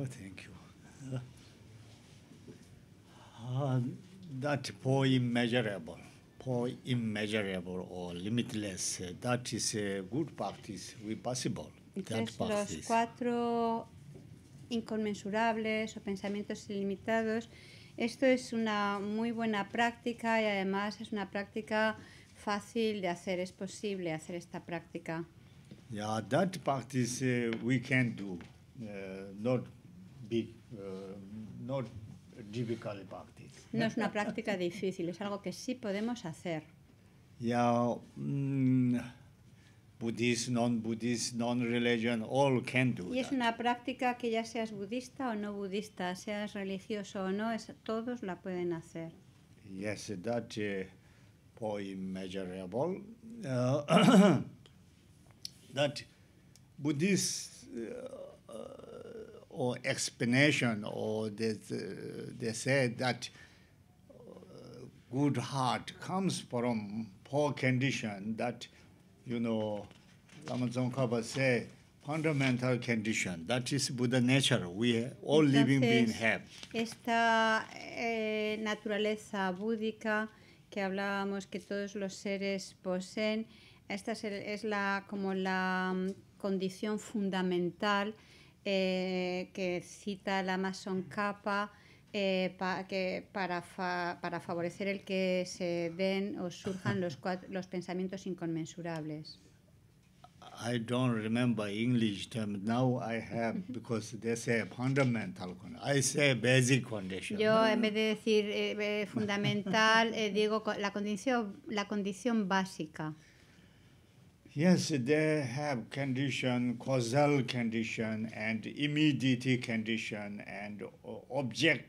Oh, thank you. Uh, that poem measurable, poem immeasurable or limitless, that is a good practice, we possible. Entonces, that los cuatro inconmensurables o pensamientos ilimitados, esto es una muy buena práctica y además es una práctica fácil de hacer, es posible hacer esta práctica. Yeah, that practice uh, we can do, uh, not big, eh, No es una práctica difícil, es algo que sí podemos hacer. Yeah, mm, Buddhist, non-Buddhist, non-religion, all can do. Y es una práctica que ya seas budista o no budista, seas religioso o no, es, todos la pueden hacer. Yes, that uh, eh, poem measurable. Uh, that Buddhist. Eh, or explanation, or they, they say that uh, good heart comes from poor condition that, you know, Lama Tsongkhapa say, fundamental condition. That is Buddha nature. We all Entonces, living being have. Esta eh, naturaleza búdica que hablábamos que todos los seres poseen, esta es, el, es la como la mm, condición fundamental eh, que cita la Mason Capa eh, que para, para, favorecer el que se den o surjan los, los pensamientos inconmensurables. I don't remember English term. Now I have because they say fundamental. I say basic condition. Yo en vez de decir eh, eh fundamental eh, digo la condición la condición básica. Yes, they have condition, causal condition, and immediate condition, and object,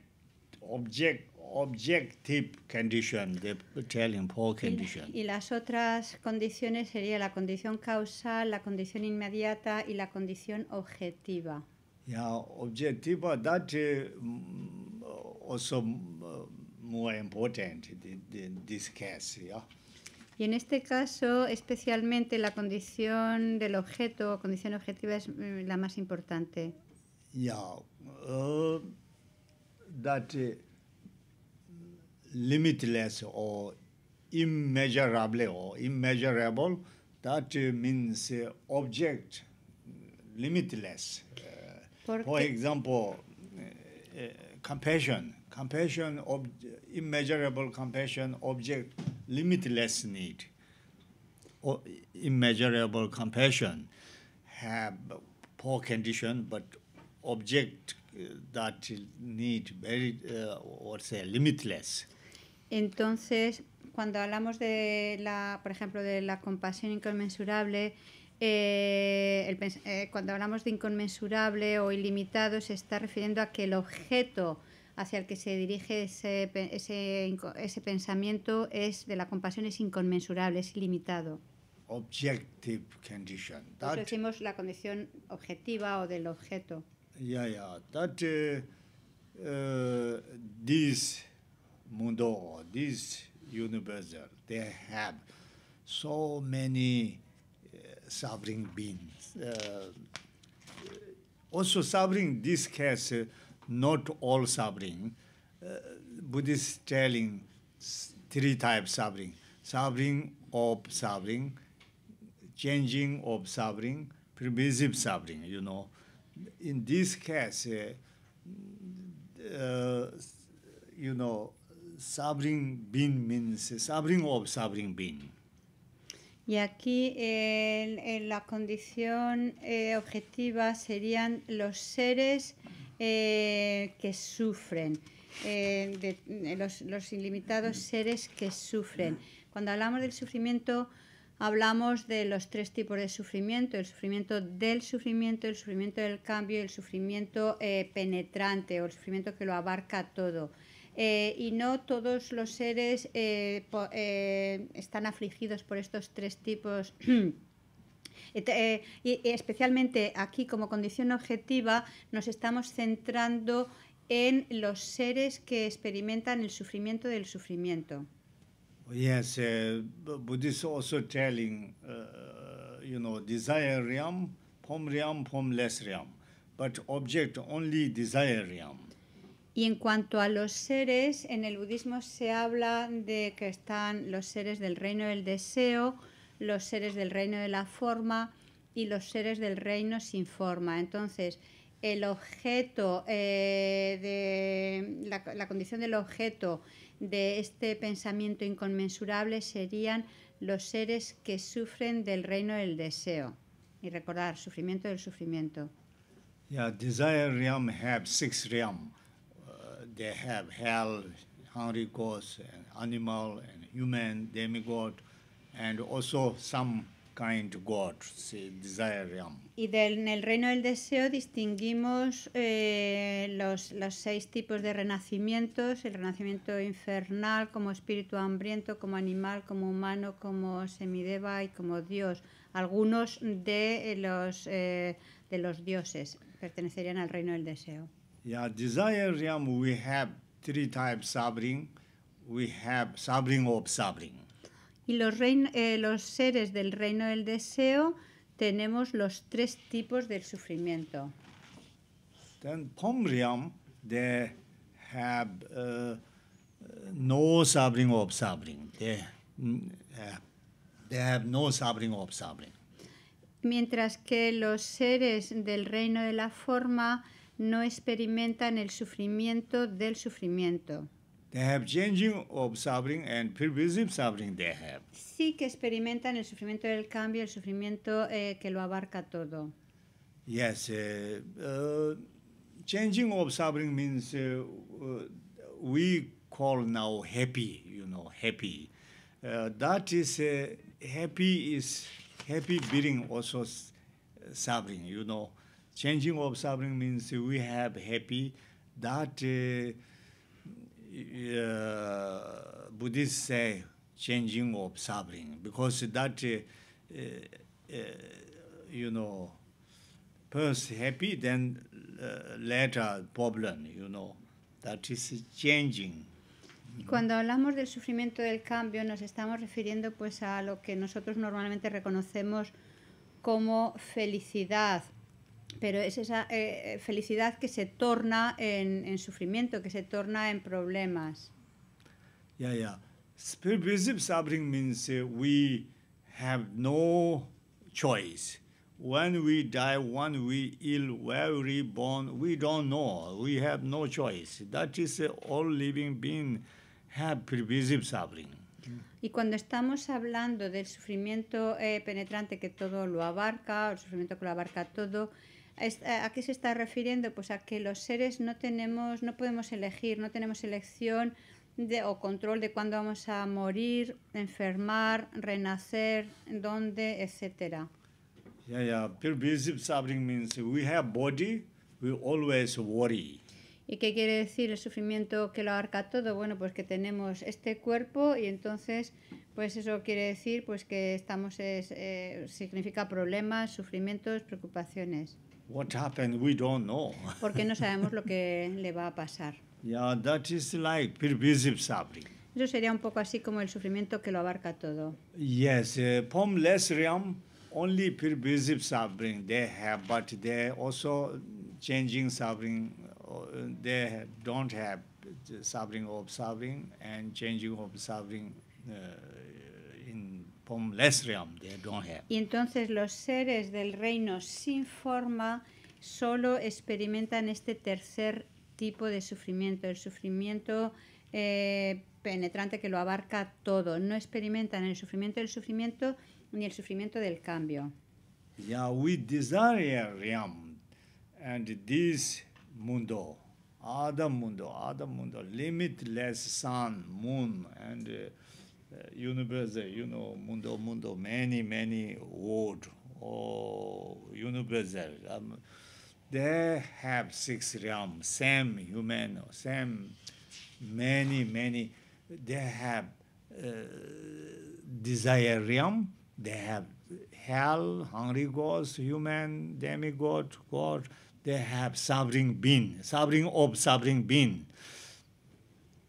object, objective condition. The telling poor condition. Y, y las otras condiciones sería la condición causal, la condición inmediata y la condición objetiva. Yeah, objectiva. That uh, also uh, more important in, in this case. Yeah. Y en este caso, especialmente, la condición del objeto o condición objetiva es mm, la más importante. Yeah, that eh, limitless or immeasurable or immeasurable, that eh, means eh, object limitless. Por ejemplo, compassion compassion, immeasurable compassion object limitless need. Or immeasurable compassion have poor condition, but object uh, that need very, uh, or say, limitless. Entonces, cuando hablamos de la, por ejemplo, de la compasión inconmensurable, eh, el, eh, cuando hablamos de inconmensurable o ilimitado, se está refiriendo a que el objeto hacia el que se dirige ese, ese, ese pensamiento es de la compasión es inconmensurable, es ilimitado. Objective condition. That, decimos la condición objetiva o del objeto. Yeah, yeah. That uh, uh, this mundo, this universal they have so many uh, suffering beings. Uh, uh, also suffering this case not all suffering. Uh, Buddhist telling three types of suffering: suffering of suffering, changing of suffering, pervasive suffering. You know, in this case, uh, uh you know, suffering being means suffering of suffering being. Y aquí eh, en, la condición eh, objetiva serían los seres eh, que sufren, eh, los, ilimitados seres que sufren. Cuando hablamos del sufrimiento, hablamos de los tres tipos de sufrimiento, el sufrimiento del sufrimiento, el sufrimiento del cambio y el sufrimiento eh, penetrante o el sufrimiento que lo abarca todo. y no todos los seres están afligidos por estos tres tipos Eh, y especialmente aquí como condición objetiva nos estamos centrando en los seres que experimentan el sufrimiento del sufrimiento. Oh, yes, eh, also telling, uh, you know, pom but object only desire Y en cuanto a los seres, en el budismo se habla de que están los seres del reino del deseo, los seres del reino de la forma y los seres del reino sin forma. Entonces, el objeto, eh, de, la, condición del objeto de este pensamiento inconmensurable serían los seres que sufren del reino del deseo. Y recordar, sufrimiento del sufrimiento. desire have six uh, they have hell, hungry animal, and human, demigod, and also some kind god, Y en el reino del deseo distinguimos eh, los, los seis tipos de renacimientos, el renacimiento infernal como espíritu hambriento, como animal, como humano, como semideva y como dios. Algunos de eh, los, eh, de los dioses pertenecerían al reino del deseo. Yeah, desire we have three types sabring. We have sabring of sabring. Y eh, los, seres del reino del deseo tenemos los tres tipos del sufrimiento. Pomriam, no Mientras que los seres del reino de la forma no experimentan el sufrimiento del sufrimiento. They have changing of suffering and pervasive suffering they have. Sí que experimentan el sufrimiento del cambio, el sufrimiento eh, que lo abarca todo. Yes, uh, uh, changing of suffering means uh, uh, we call now happy, you know, happy. Uh, that is uh, happy is happy being also suffering, you know. Changing of suffering means we have happy that. Uh, Buddhists say changing of suffering because that uh, uh, uh you know first happy then uh, later problem you know that is changing. Cuando hablamos del sufrimiento del cambio nos estamos refiriendo pues a lo que nosotros normalmente reconocemos como felicidad pero es esa eh, felicidad que se torna en, en, sufrimiento, que se torna en problemas. Ya, ya. Pervasive suffering means eh, we have no choice. When we die, when we ill, where we born, we don't know. We have no choice. That is eh, all living being have pervasive suffering. Y cuando estamos hablando del sufrimiento eh, penetrante que todo lo abarca, el sufrimiento que lo abarca todo, eh, ¿A qué se está refiriendo? Pues a que los seres no tenemos, no podemos elegir, no tenemos elección o control de cuándo vamos a morir, enfermar, renacer, dónde, etcétera. Yeah, yeah. suffering means we have body, we always worry. ¿Y qué quiere decir el sufrimiento que lo abarca todo? Bueno, pues que tenemos este cuerpo y entonces, pues eso quiere decir pues que estamos, es, eh, significa problemas, sufrimientos, preocupaciones. what happened, we don't know. Porque no sabemos lo que le va a pasar. Yeah, that is like pervasive suffering. Eso sería un poco así como el sufrimiento que lo abarca todo. Yes, uh, eh, formless realm only pervasive suffering they have, but they also changing suffering. Uh, they don't have suffering of suffering and changing of suffering. Uh, Y entonces los seres del reino sin forma solo experimentan este tercer tipo de sufrimiento, el sufrimiento eh, penetrante que lo abarca todo. No experimentan el sufrimiento del sufrimiento ni el sufrimiento del cambio. Yeah, we desire realm and this mundo, other mundo, other mundo, limitless sun, moon and uh, Eh, universe, you know, mundo, mundo, many, many world or oh, universe. Um, they have six realms, same human, same many, many. They have uh, desire realm, they have hell, hungry gods, human, demigod, god. They have sovereign being, sovereign of sovereign being.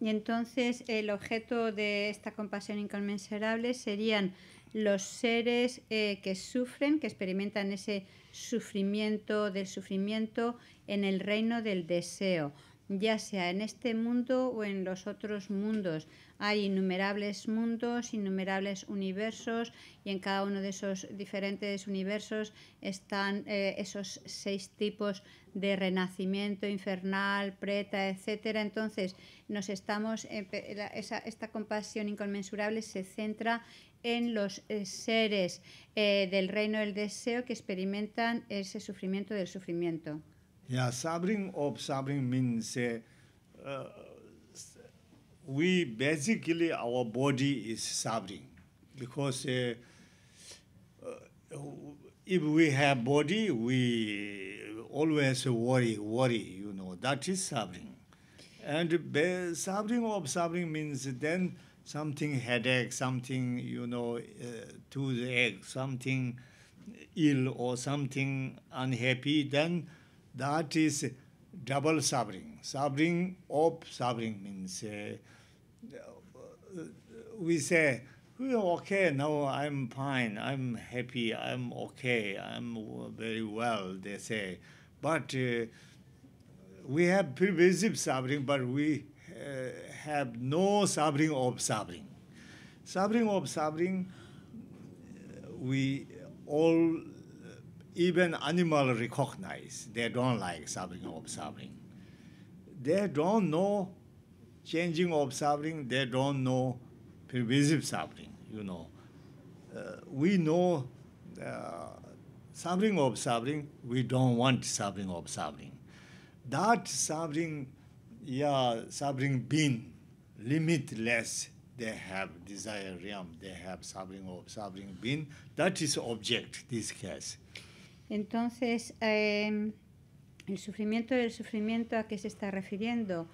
Y entonces el objeto de esta compasión inconmensurable serían los seres eh, que sufren, que experimentan ese sufrimiento del sufrimiento en el reino del deseo, ya sea en este mundo o en los otros mundos, hay innumerables mundos, innumerables universos y en cada uno de esos diferentes universos están eh, esos seis tipos de renacimiento infernal, preta, etcétera. Entonces, nos estamos eh, esa, esta compasión inconmensurable se centra en los eh, seres del reino del deseo que experimentan ese sufrimiento del sufrimiento. of means we basically our body is suffering because uh, uh, if we have body we always worry worry you know that is suffering and suffering of suffering means then something headache something you know uh, toothache something ill or something unhappy then that is double suffering. Suffering of suffering means uh, uh, we say, are okay, now I'm fine, I'm happy, I'm okay, I'm very well, they say. But uh, we have pervasive suffering, but we uh, have no suffering of suffering. Suffering of suffering, we all even animal recognize they don't like serving observing. They don't know changing observing. They don't know pervasive suffering. You know, uh, we know uh, serving observing. We don't want serving observing. That suffering, yeah, suffering being limitless they have desire realm, they have suffering of suffering being. That is object, this case. Entonces, em, el sufrimiento, el sufrimiento a qué se está refiriendo?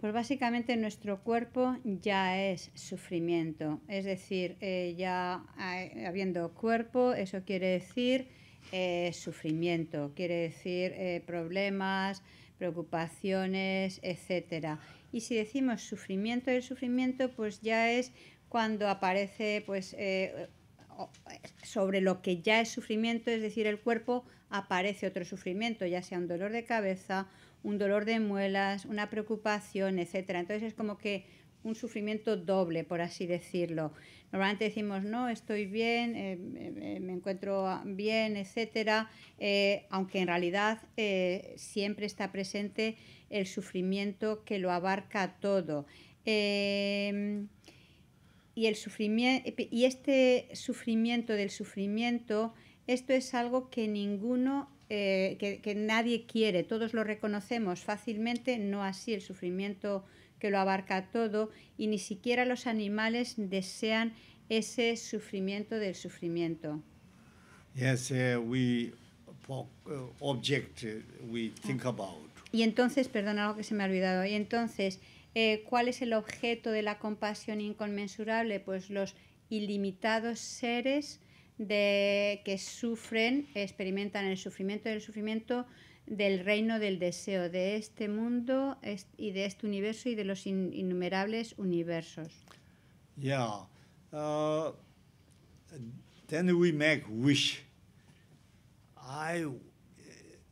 Pues básicamente nuestro cuerpo ya es sufrimiento, es decir, eh, ya habiendo cuerpo, eso quiere decir eh, sufrimiento, quiere decir eh, problemas, preocupaciones, etcétera. Y si decimos sufrimiento del sufrimiento, pues ya es cuando aparece pues sobre lo que ya es sufrimiento, es decir, el cuerpo aparece otro sufrimiento, ya sea un dolor de cabeza, un dolor de muelas, una preocupación, etcétera. Entonces es como que un sufrimiento doble, por así decirlo. Normalmente decimos, no, estoy bien, eh, me encuentro bien, etcétera, eh, aunque en realidad eh, siempre está presente el sufrimiento que lo abarca todo y, y este sufrimiento del sufrimiento, esto es algo que ninguno, eh, que, nadie quiere, todos lo reconocemos fácilmente, no así el sufrimiento que lo abarca todo y ni siquiera los animales desean ese sufrimiento del sufrimiento. Y entonces, perdón, algo que se me ha olvidado, y entonces eh, ¿Cuál es el objeto de la compasión inconmensurable? Pues los ilimitados seres que sufren, experimentan el sufrimiento del sufrimiento del reino del deseo, de este mundo y de este universo y de los innumerables universos. Yeah. Uh, then we make wish. I,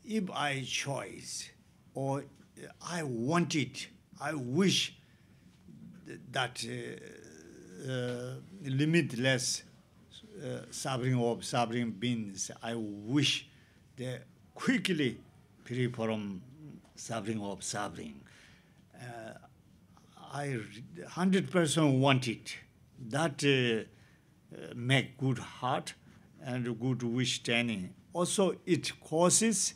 if I or I want it, I wish that uh, uh, limitless uh, suffering of suffering beings, I wish they quickly free from suffering of sabring. I 100% want it. That uh, make good heart and good wish standing. Also, it causes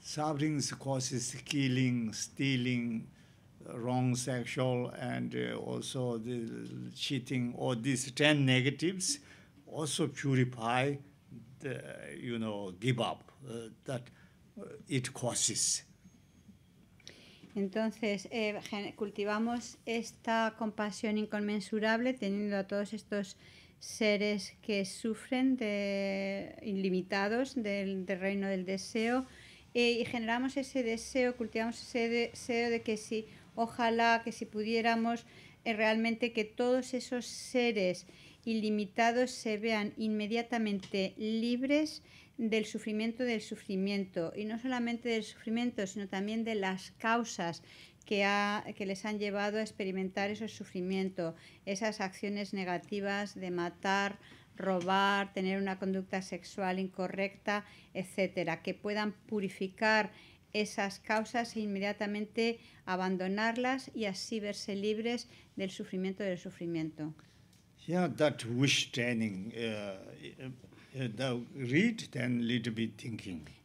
sufferings, causes killing, stealing, wrong sexual and uh, also the cheating or these 10 negatives also purify the, you know give up uh, that uh, it causes Entonces, eh, cultivamos esta compasión inconmensurable teniendo a todos estos seres que sufren de, ilimitados del, reino del deseo eh, y generamos ese deseo, cultivamos ese deseo de que si Ojalá que si pudiéramos eh, realmente que todos esos seres ilimitados se vean inmediatamente libres del sufrimiento del sufrimiento y no solamente del sufrimiento sino también de las causas que, les han llevado a experimentar esos sufrimiento, esas acciones negativas de matar, robar, tener una conducta sexual incorrecta, etcétera, que puedan purificar esas causas e inmediatamente abandonarlas y así verse libres del sufrimiento del sufrimiento.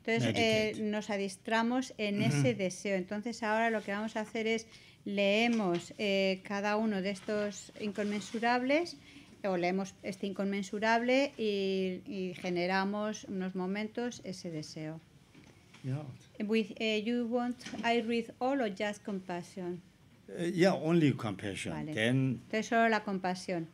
Entonces nos adiestramos en ese deseo. Entonces ahora lo que vamos a hacer es leemos eh, cada uno de estos inconmensurables o leemos este inconmensurable y generamos unos momentos ese deseo. Yeah. Eh, you want I read all or eh, Entonces solo la compasión.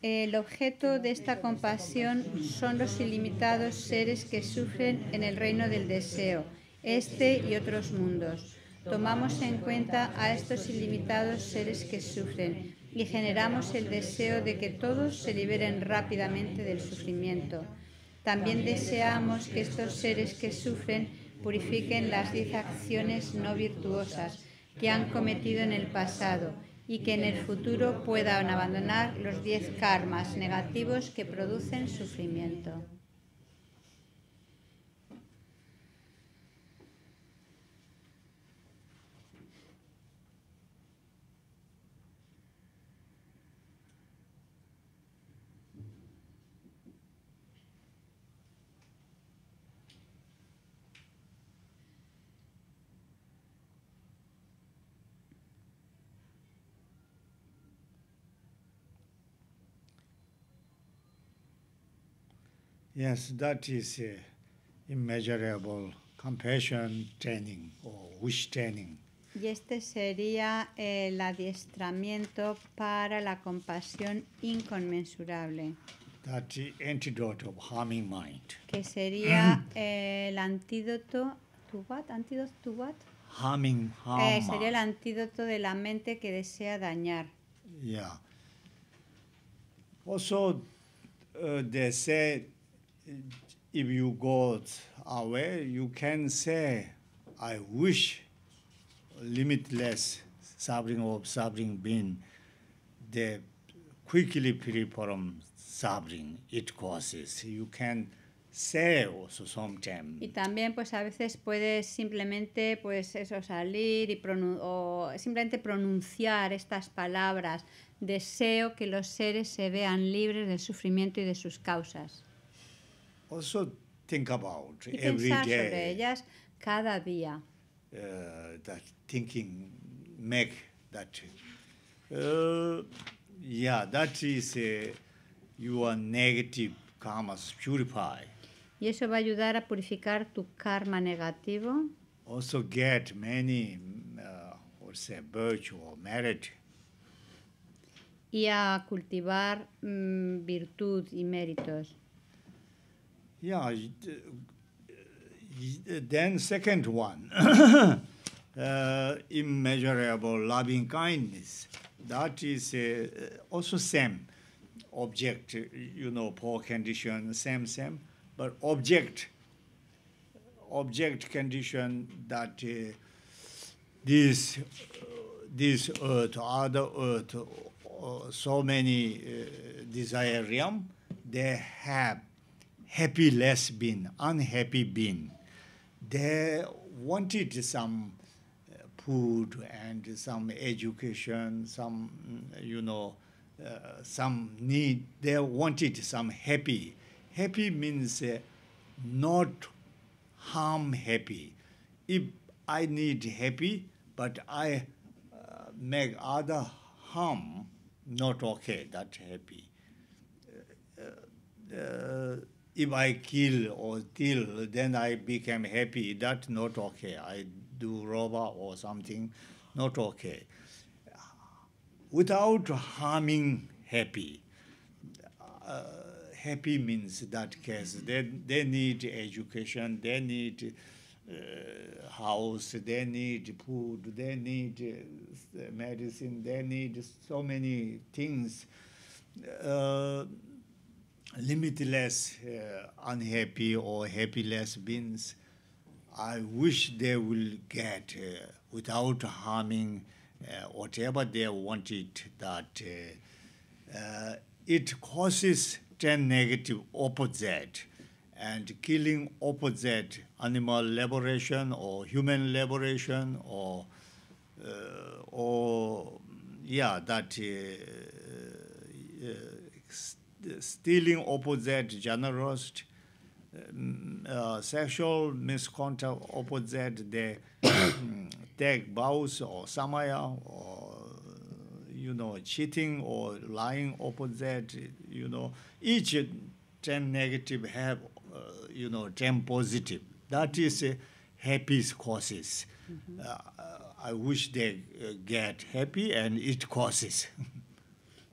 El objeto de esta compasión son los ilimitados seres que sufren en el reino del deseo, este y otros mundos. Tomamos en cuenta a estos ilimitados seres que sufren y generamos el deseo de que todos se liberen rápidamente del sufrimiento. También deseamos que estos seres que sufren purifiquen las diez acciones no virtuosas que han cometido en el pasado y que en el futuro puedan abandonar los diez karmas negativos que producen sufrimiento. Yes, that is uh, immeasurable compassion training or wish training. Y este sería el adiestramiento para la compasión inconmensurable. That antidote of harming mind. Que sería mm. el antídoto ¿tu what? Antídoto to what? Harming, harm eh, sería el antídoto de la mente que desea dañar. Yeah. Also, uh, they say if you go away, you can say, I wish limitless suffering of suffering being the quickly free from suffering it causes. You can say also sometimes. Y también pues a veces puedes simplemente pues eso salir y o simplemente pronunciar estas palabras. Deseo que los seres se vean libres del sufrimiento y de sus causas also think about every day. sobre ellas cada día. Uh, that thinking make that. Uh, yeah, that is a, your negative karmas purify. Y eso va a ayudar a purificar tu karma negativo. Also get many, uh, say, virtue or merit. Y a cultivar mm, virtud y méritos. Yeah. Uh, uh, then second one, uh, immeasurable loving kindness. That is uh, uh, also same object, you know, poor condition, same, same. But object, object condition that uh, this, this earth, other earth, so many uh, desire realm, they have happy been unhappy been They wanted some uh, food and some education, some, mm, you know, uh, some need. They wanted some happy. Happy means uh, not harm happy. If I need happy, but I make other harm, not okay that happy. if I kill or steal, then I become happy. That's not okay. I do robber or something, not okay. Without harming happy. Uh, happy means that case. They, they need education, they need uh, house, they need food, they need uh, medicine, they need so many things. Uh, limitless uh, unhappy or happiness beings i wish they will get uh, without harming uh, whatever they want it that uh, uh, it causes ten negative opposite and killing opposite animal liberation or human liberation or uh, or yeah that uh, uh stealing opposite generous uh, uh, sexual misconduct opposite the take vows or samaya or you know cheating or lying opposite you know each ten negative have uh, you know ten positive that is uh, happy causes mm -hmm. uh, i wish they uh, get happy and it causes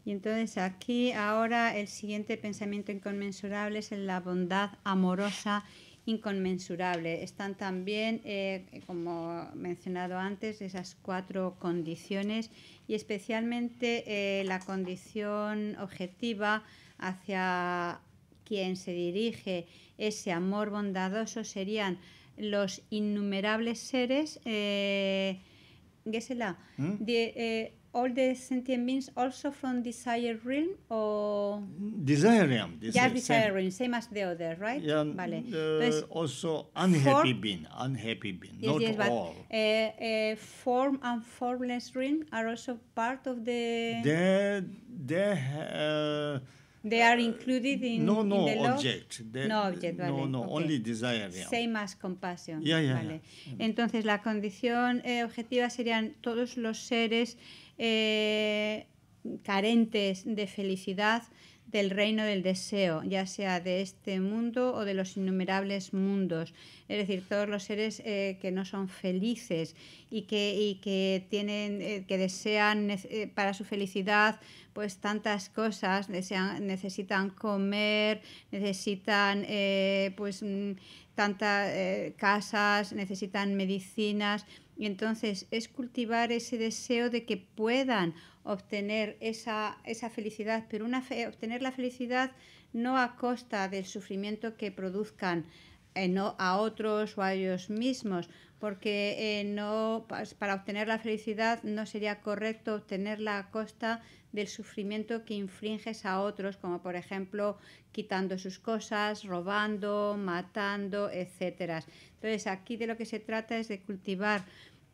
Y entonces aquí ahora el siguiente pensamiento inconmensurable es la bondad amorosa inconmensurable. Están también, eh, como mencionado antes, esas cuatro condiciones y especialmente eh, la condición objetiva hacia quien se dirige ese amor bondadoso serían los innumerables seres. Eh, ¿Mm? eh all the sentient beings also from desire realm or desire realm desire, yeah desire same. realm same as the other right yeah, vale. Uh, also unhappy being unhappy being yes, not yes, all but, uh, eh, eh, form and formless realm are also part of the they they uh, they are included in no no the object no object vale. no okay. only desire realm. same as compassion yeah, yeah, vale. entonces la condición eh, objetiva serían todos los seres eh, carentes de felicidad del reino del deseo, ya sea de este mundo o de los innumerables mundos. Es decir, todos los seres eh, que no son felices y que, que tienen, eh, que desean para su felicidad pues tantas cosas, necesitan comer, necesitan pues mm, tantas casas, necesitan medicinas y entonces es cultivar ese deseo de que puedan obtener esa, esa felicidad, pero una obtener la felicidad no a costa del sufrimiento que produzcan eh, no a otros o a ellos mismos, porque eh, no, pues, para obtener la felicidad no sería correcto obtenerla a costa del sufrimiento que infringes a otros, como por ejemplo quitando sus cosas, robando, matando, etc. Entonces, aquí de lo que se trata es de cultivar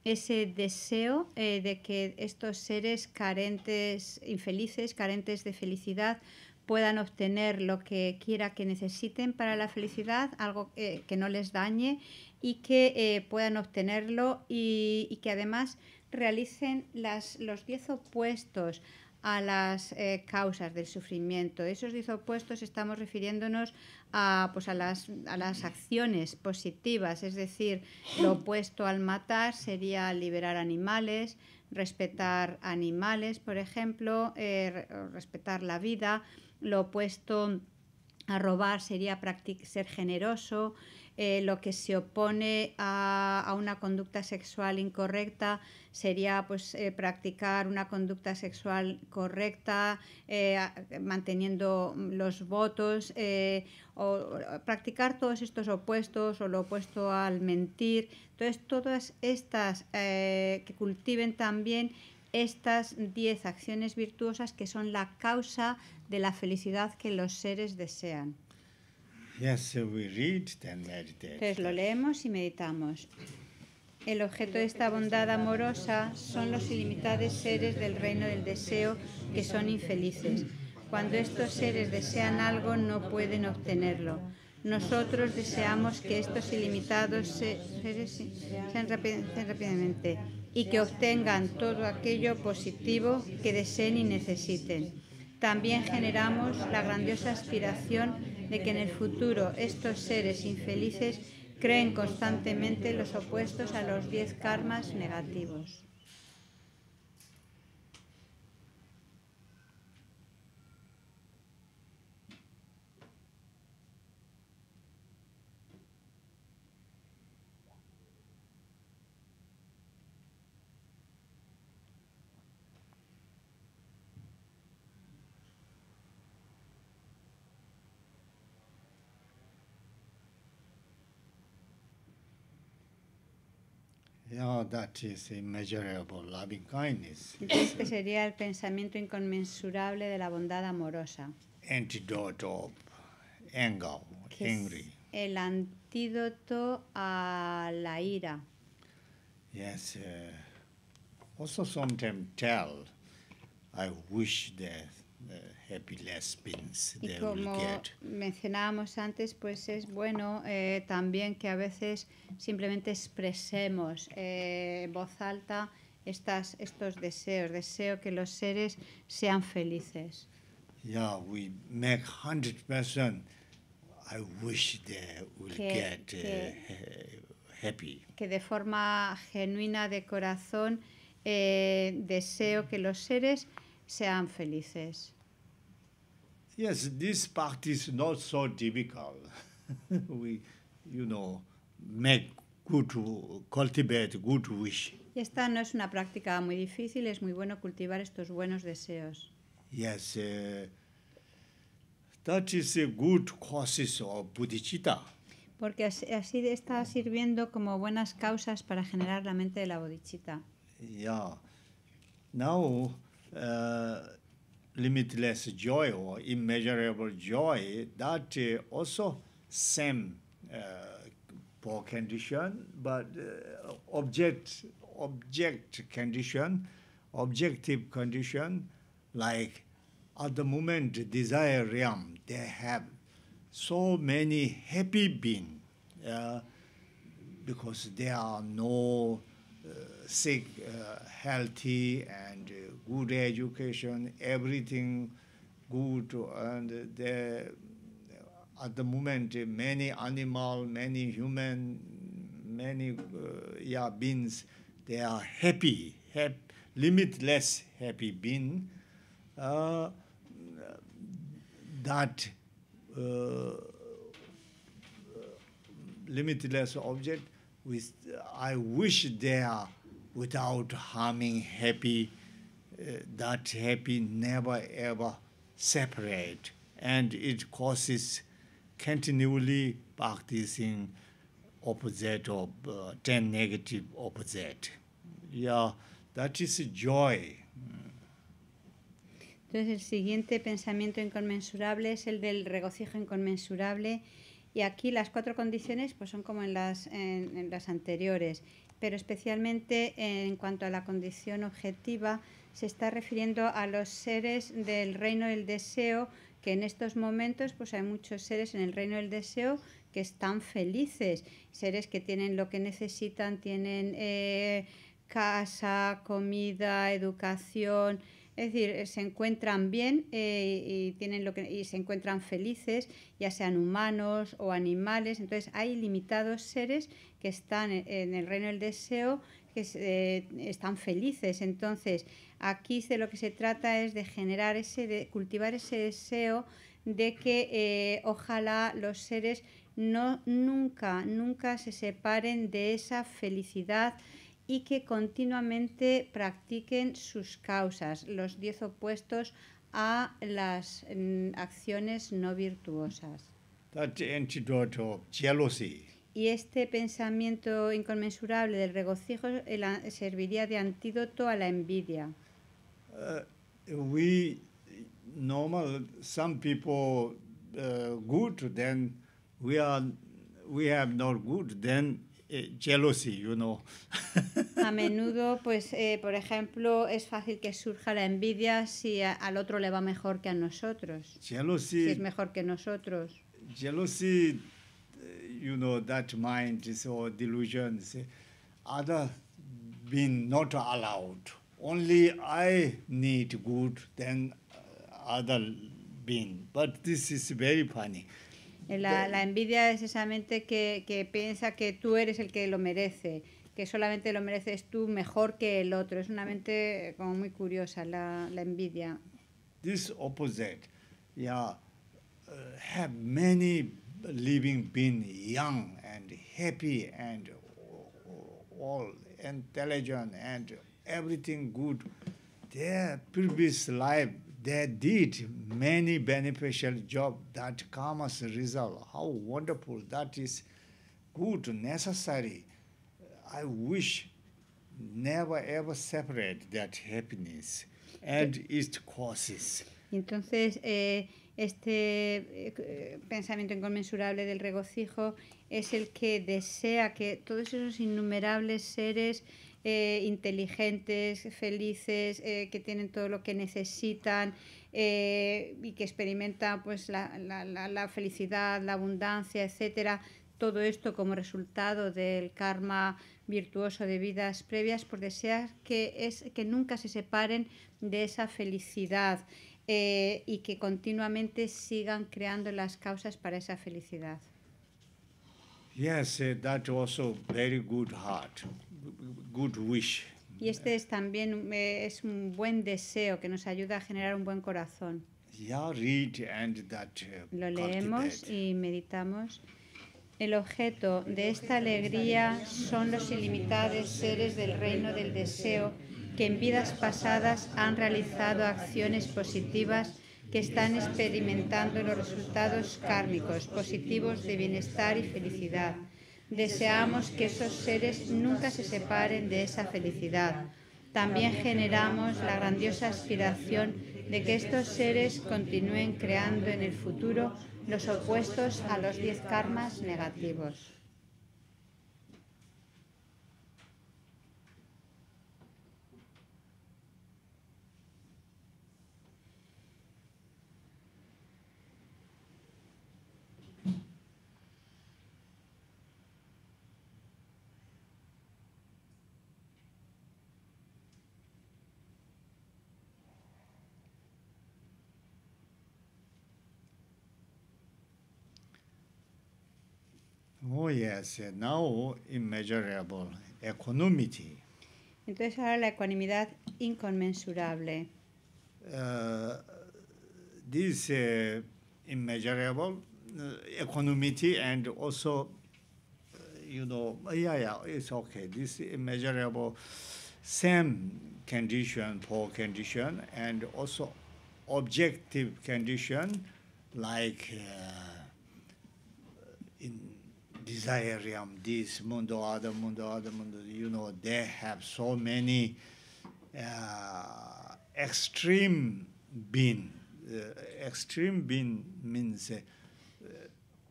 ese deseo eh, de que estos seres carentes, infelices, carentes de felicidad, puedan obtener lo que quiera que necesiten para la felicidad, algo eh, que no les dañe y que eh, puedan obtenerlo y, que además realicen los diez opuestos a las eh, causas del sufrimiento. Esos disopuestos estamos refiriéndonos pues, a, las, acciones positivas, es decir, lo opuesto al matar sería liberar animales, respetar animales, por ejemplo, eh, respetar la vida, lo opuesto a robar sería ser generoso, eh, lo que se opone a, una conducta sexual incorrecta sería pues, eh, practicar una conducta sexual correcta, eh, manteniendo los votos, o, practicar todos estos opuestos o lo opuesto al mentir. Entonces, todas estas que cultiven también estas diez acciones virtuosas que son la causa de la felicidad que los seres desean. Entonces lo leemos y meditamos. El objeto de esta bondad amorosa son los ilimitados seres del reino del deseo que son infelices. Cuando estos seres desean algo no pueden obtenerlo. Nosotros deseamos que estos ilimitados seres sean rápidamente y que obtengan todo aquello positivo que deseen y necesiten también generamos la grandiosa aspiración de que en el futuro estos seres infelices creen constantemente los opuestos a los diez karmas negativos. Oh, that is immeasurable loving kindness. Este sería el pensamiento inconmensurable de la bondad amorosa. Antidote of anger, angry. El antídoto a la ira. Yes. Uh, also sometimes tell I wish that uh, y como mencionábamos antes, pues es bueno eh, también que a veces simplemente expresemos en eh, voz alta estas, estos deseos. Deseo que los seres sean felices. que, Que de forma genuina de corazón eh, deseo que los seres sean felices. Yes, this part is not so difficult. we, you know, make good, cultivate good wish. Y esta no es una práctica muy difícil, es muy bueno cultivar estos buenos deseos. Yes, uh, that is a good causes of bodhicitta. Porque así está sirviendo como buenas causas para generar la mente de la bodhicitta. Yeah. Now, uh, limitless joy or immeasurable joy, that uh, also same uh, poor condition, but uh, object object condition, objective condition, like at the moment desire realm, they have so many happy being uh, because there are no uh, sick uh, healthy and good education everything good and there at the moment many animal many human many uh, yeah beans they are happy have limitless happy been uh, that limitless object with i wish they are without harming happy, eh, that happy never ever separate. And it causes continually practicing opposite of uh, ten 10 negative opposite. Yeah, that is joy. Entonces el siguiente pensamiento inconmensurable es el del regocijo inconmensurable y aquí las cuatro condiciones pues son como en las, en las anteriores pero especialmente en cuanto a la condición objetiva, se está refiriendo a los seres del reino del deseo, que en estos momentos pues hay muchos seres en el reino del deseo que están felices, seres que tienen lo que necesitan, tienen eh, casa, comida, educación, es decir, eh, se encuentran bien eh, y, tienen lo que, y se encuentran felices, ya sean humanos o animales. Entonces hay limitados seres que están en el reino del deseo, que eh, están felices. Entonces aquí de lo que se trata es de generar ese, de cultivar ese deseo de que ojalá los seres no nunca, nunca se separen de esa felicidad y que continuamente practiquen sus causas, los diez opuestos a las mm, acciones no virtuosas. Y este pensamiento inconmensurable del regocijo eh, serviría de antídoto a la envidia. people good eh, jealousy, you know. a menudo, pues, eh, por ejemplo, es fácil que surja la envidia si al otro le va mejor que a nosotros. Jealousy. Si es mejor que nosotros. Jealousy, eh, you know, that mind is or delusions. Other being not allowed. Only I need good then uh, other being. But this is very funny. Eh, la, la envidia es esa mente que, que, piensa que tú eres el que lo merece, que solamente lo mereces tú mejor que el otro. Es una mente eh, como muy curiosa, la, la envidia. This opposite, yeah, uh, have many living been young and happy and all intelligent and everything good. Their previous life they did many beneficial job that come as a result. How wonderful that is good, necessary. I wish never ever separate that happiness and its causes. Entonces, eh, este eh, pensamiento inconmensurable del regocijo es el que desea que todos esos innumerables seres eh, inteligentes, felices, eh, que tienen todo lo que necesitan eh, y que experimentan pues, la, la, la, felicidad, la abundancia, etcétera. Todo esto como resultado del karma virtuoso de vidas previas, por desear que, es, que nunca se separen de esa felicidad y que continuamente sigan creando las causas para esa felicidad. Yes, that also very good heart. Y este es también eh, es un buen deseo que nos ayuda a generar un buen corazón. Eh, Lo leemos y meditamos. El objeto de esta alegría son los ilimitados seres del reino del deseo que en vidas pasadas han realizado acciones positivas que están experimentando los resultados kármicos positivos de bienestar y felicidad Deseamos que esos seres nunca se separen de esa felicidad. También generamos la grandiosa aspiración de que estos seres continúen creando en el futuro los opuestos a los diez karmas negativos. yes, now immeasurable economy. Entonces ahora la ecuanimidad inconmensurable. Uh, this uh, immeasurable uh, equanimity and also, uh, you know, yeah, yeah, it's okay. This immeasurable same condition, for condition, and also objective condition like. Uh, desire this mundo, other mundo, other mundo. You know, they have so many uh, extreme been Uh, extreme been means uh,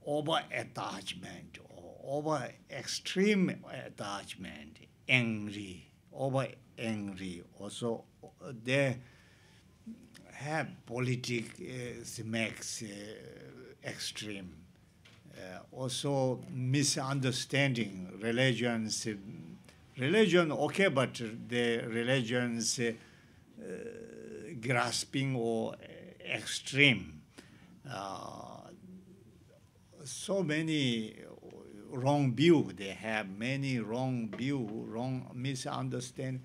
over attachment, over extreme attachment, angry, over angry. Also, they have politics uh, makes uh, extreme. Uh, also misunderstanding religions. Uh, religion, okay, but the religions uh, grasping or extreme. so many wrong view. They have many wrong view, wrong misunderstand.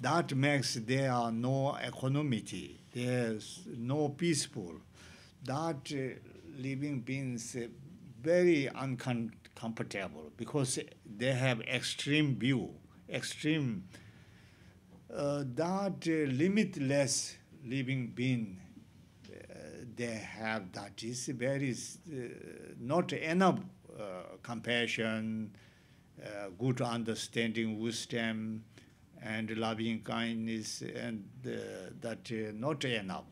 That makes there are no equanimity. There's no peaceful. That uh, living beings uh, very uncomfortable because they have extreme view, extreme uh, that uh, limitless living being uh, they have that is very uh, not enough uh, compassion, uh, good understanding, wisdom, and loving kindness, and that not enough.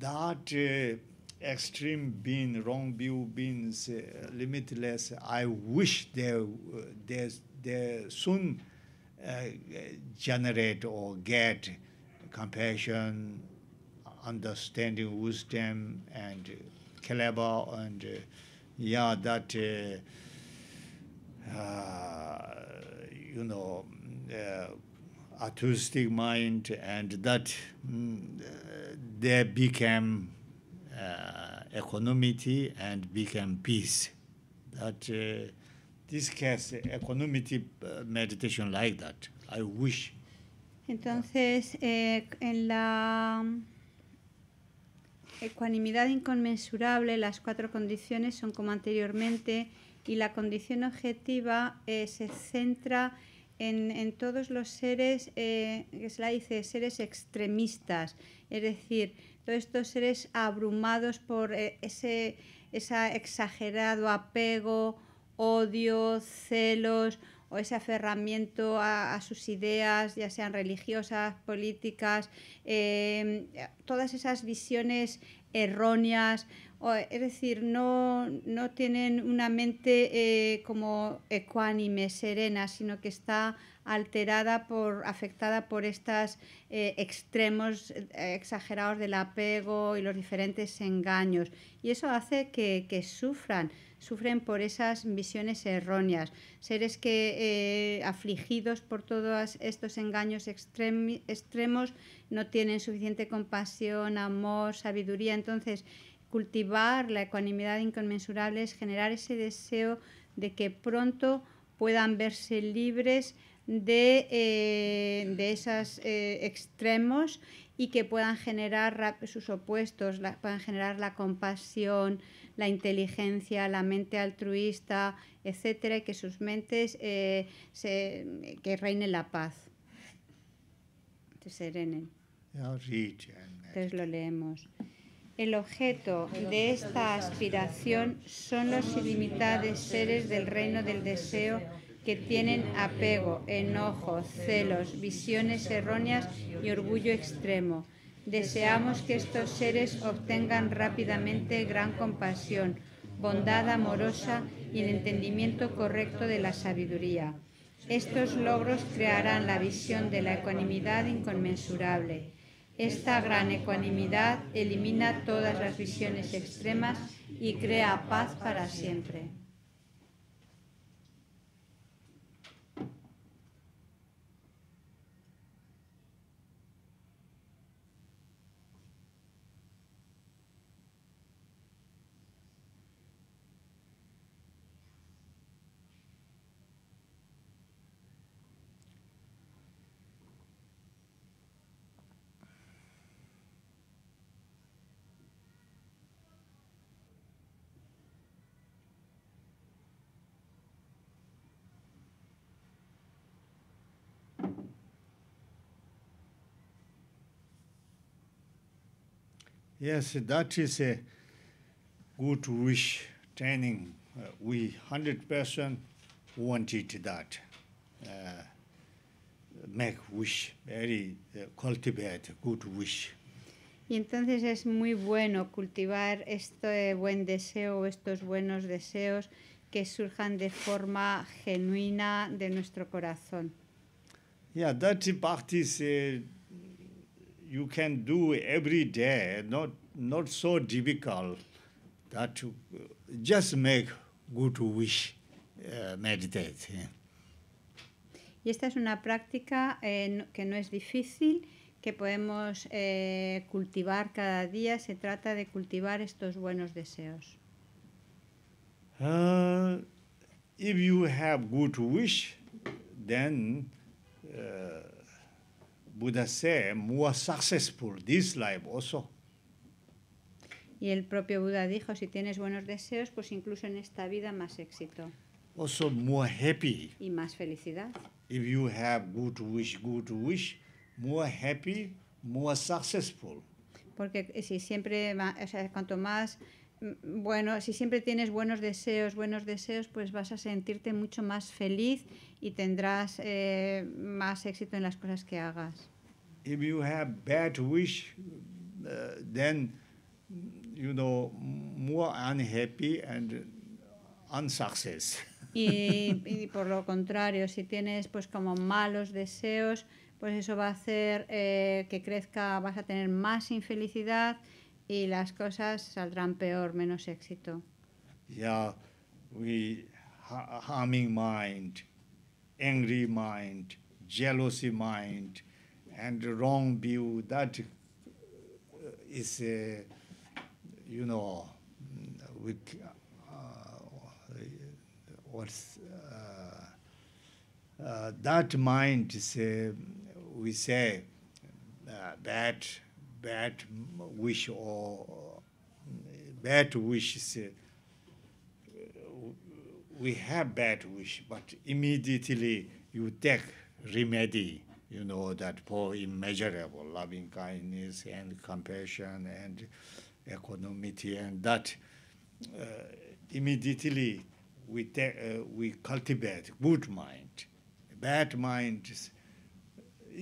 That extreme being, wrong view beings, uh, limitless. I wish they uh, they they soon uh, generate or get compassion, understanding, wisdom, and clever, and uh, yeah, that you know artistic mind and that mm, they became Uh, and peace. Uh, uh, wish. Entonces, eh, en la um, ecuanimidad inconmensurable, las cuatro condiciones son como anteriormente, y la condición objetiva eh, se centra en, todos los seres, eh, que se la dice, seres extremistas, es decir, todos estos seres abrumados por eh, ese, exagerado apego, odio, celos o ese aferramiento a, sus ideas, ya sean religiosas, políticas, eh, todas esas visiones erróneas es decir, no, tienen una mente eh, como ecuánime, serena, sino que está alterada por, afectada por estos eh, extremos eh, exagerados del apego y los diferentes engaños. Y eso hace que, sufran, sufren por esas visiones erróneas. Seres que afligidos por todos estos engaños extremos no tienen suficiente compasión, amor, sabiduría. Entonces, cultivar la ecuanimidad inconmensurable es generar ese deseo de que pronto puedan verse libres de, eh, esos eh, extremos y que puedan generar sus opuestos, puedan generar la compasión, la inteligencia, la mente altruista, etcétera, y que sus mentes eh, se, que reine la paz, se serenen. Entonces lo leemos. El objeto de esta aspiración son los ilimitados seres del reino del deseo que tienen apego, enojo, celos, visiones erróneas y orgullo extremo. Deseamos que estos seres obtengan rápidamente gran compasión, bondad amorosa y el entendimiento correcto de la sabiduría. Estos logros crearán la visión de la ecuanimidad inconmensurable. Esta gran ecuanimidad elimina todas las visiones extremas y crea paz para siempre. Yes, that is a good wish training. Uh, we 100% wanted that. Uh, make wish, very uh, cultivate good wish. Y entonces es muy bueno cultivar este buen deseo, estos buenos deseos que surjan de forma genuina de nuestro corazón. Yeah, that part is uh, you can do every day, not, not so difficult that just make good wish, uh, meditate. Y esta es una práctica eh, que no es difícil, que podemos eh, cultivar cada día. Se trata de cultivar estos buenos deseos. Uh, if you have good wish, then uh, Buddha say more successful this life also. Y el propio Buda dijo, si tienes buenos deseos, pues incluso en esta vida más éxito. Also more happy. Y más felicidad. If you have good wish, good wish, more happy, more successful. Porque si siempre, o sea, cuanto más Mm, bueno, si siempre tienes buenos deseos, buenos deseos, pues vas a sentirte mucho más feliz y tendrás eh, más éxito en las cosas que hagas. If you have bad wish, uh, then you know more unhappy and Y, por lo contrario, si tienes pues como malos deseos, pues eso va a hacer eh, que crezca, vas a tener más infelicidad y las cosas saldrán peor, menos éxito. Yeah, we harming mind, angry mind, jealousy mind, and wrong view. That uh, is, a, uh, you know, mm, we, uh, what's uh, that mind is, we say, that bad wish or uh, bad wishes. Uh, we have bad wish, but immediately you take remedy. You know that for immeasurable loving kindness and compassion and equanimity, and that uh, immediately we take, uh, we cultivate good mind. Bad mind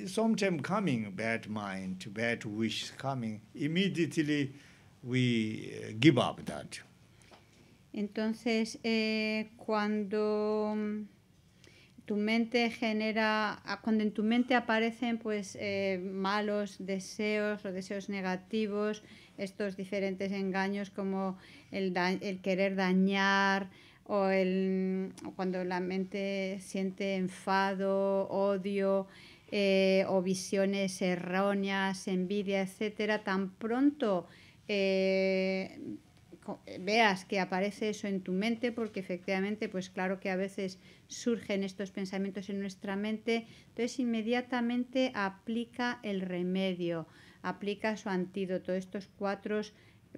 sometimes coming bad mind, bad wish coming, immediately we uh, give up that. Entonces, eh, cuando mm, tu mente genera, ah, cuando en tu mente aparecen pues eh, malos deseos o deseos negativos, estos diferentes engaños como el, querer dañar, o, el, mm, o cuando la mente siente enfado, odio, eh, o visiones erróneas, envidia, etcétera, tan pronto eh, veas que aparece eso en tu mente, porque efectivamente, pues claro que a veces surgen estos pensamientos en nuestra mente, entonces inmediatamente aplica el remedio, aplica su antídoto, estos cuatro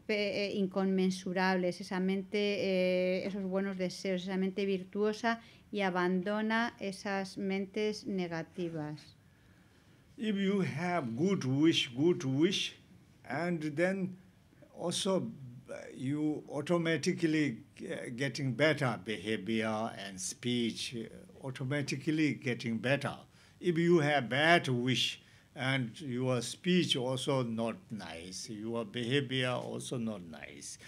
eh, inconmensurables, esa mente, esos buenos deseos, esa mente virtuosa y abandona esas mentes negativas. if you have good wish, good wish, and then also uh, you automatically uh, getting better behavior and speech, uh, automatically getting better. If you have bad wish and your speech also not nice, your behavior also not nice.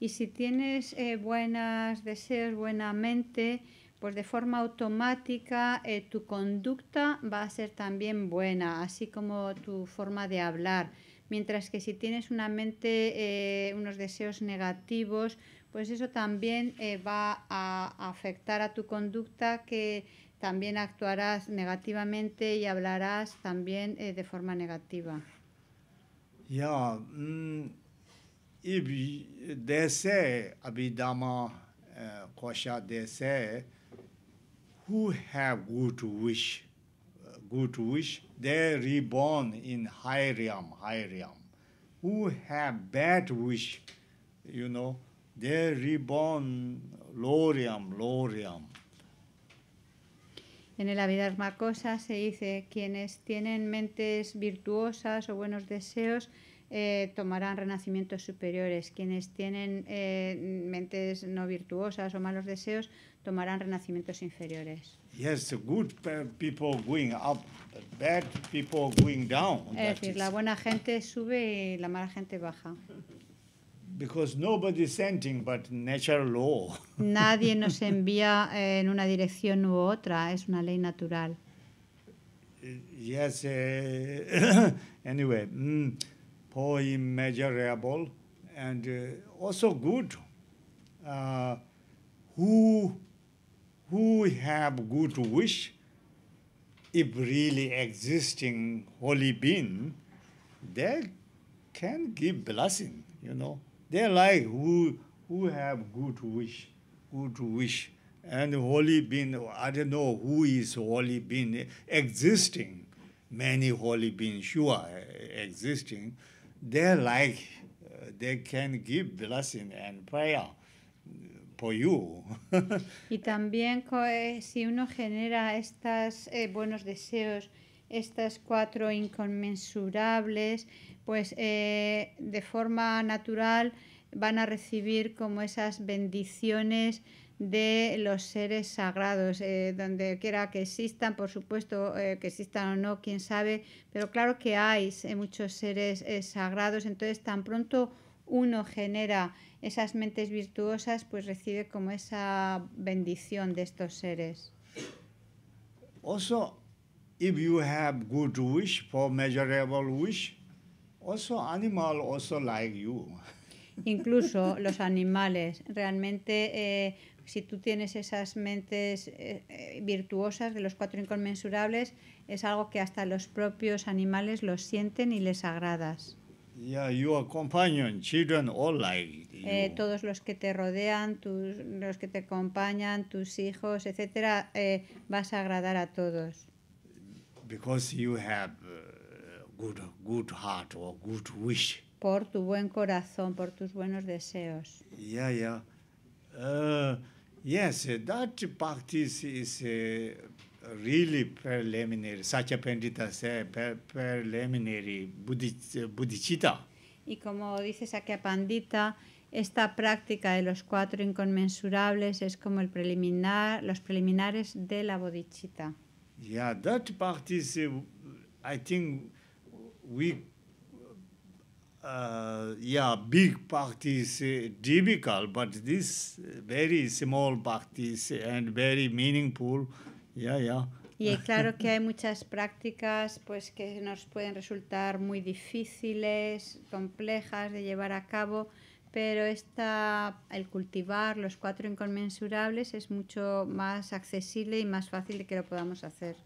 Y si tienes eh, buenas deseos, buena mente, pues de forma automática eh, tu conducta va a ser también buena, así como tu forma de hablar. Mientras que si tienes una mente, eh, unos deseos negativos, pues eso también eh, va a afectar a tu conducta que también actuarás negativamente y hablarás también de forma negativa. Ya, y mm, dese, who have good wish, uh, good wish, they're reborn in high realm, high realm. Who have bad wish, you know, they're reborn low realm, low realm. En el Avidar Marcosa se dice, quienes tienen mentes virtuosas o buenos deseos, eh, tomarán renacimientos superiores, quienes tienen eh, mentes no virtuosas o malos deseos tomarán renacimientos inferiores. Yes, good people going up, bad people going down. Es decir, la buena gente sube y la mala gente baja. Because nobody sending but natural law. Nadie nos envía eh, en una dirección u otra, es una ley natural. Yes, anyway. Mm, Poor, immeasurable and uh, also good uh, who who have good wish if really existing holy being they can give blessing you know they like who who have good wish good wish and holy being i don't know who is holy being existing many holy beings sure existing like y también eh, si uno genera estos eh, buenos deseos, estas cuatro inconmensurables, pues eh, de forma natural van a recibir como esas bendiciones de los seres sagrados, eh, donde quiera que existan, por supuesto eh, que existan o no, quién sabe, pero claro que hay eh, muchos seres sagrados, entonces tan pronto uno genera esas mentes virtuosas, pues recibe como esa bendición de estos seres. animal Incluso los animales realmente si tú tienes esas mentes eh, eh, virtuosas de los cuatro inconmensurables, es algo que hasta los propios animales los sienten y les agradas. Eh, todos los que te rodean, tus, los que te acompañan, tus hijos, etcétera, vas a agradar a todos. Because you have uh, good, good heart or good wish. Por tu buen corazón, por tus buenos deseos. Ya, ya. Uh, Yes, that practice is uh, really preliminary, Satya Pandita said, preliminary bodhicitta. Uh, y como dice Satya Pandita, esta práctica de los cuatro inconmensurables es como el preliminar, los preliminares de la bodhicitta. Yeah, that practice, uh, I think we uh, yeah, big uh, difficult, but this uh, very small uh, and very meaningful, yeah, yeah. Y claro que hay muchas prácticas pues que nos pueden resultar muy difíciles, complejas de llevar a cabo, pero esta, el cultivar los cuatro inconmensurables es mucho más accesible y más fácil de que lo podamos hacer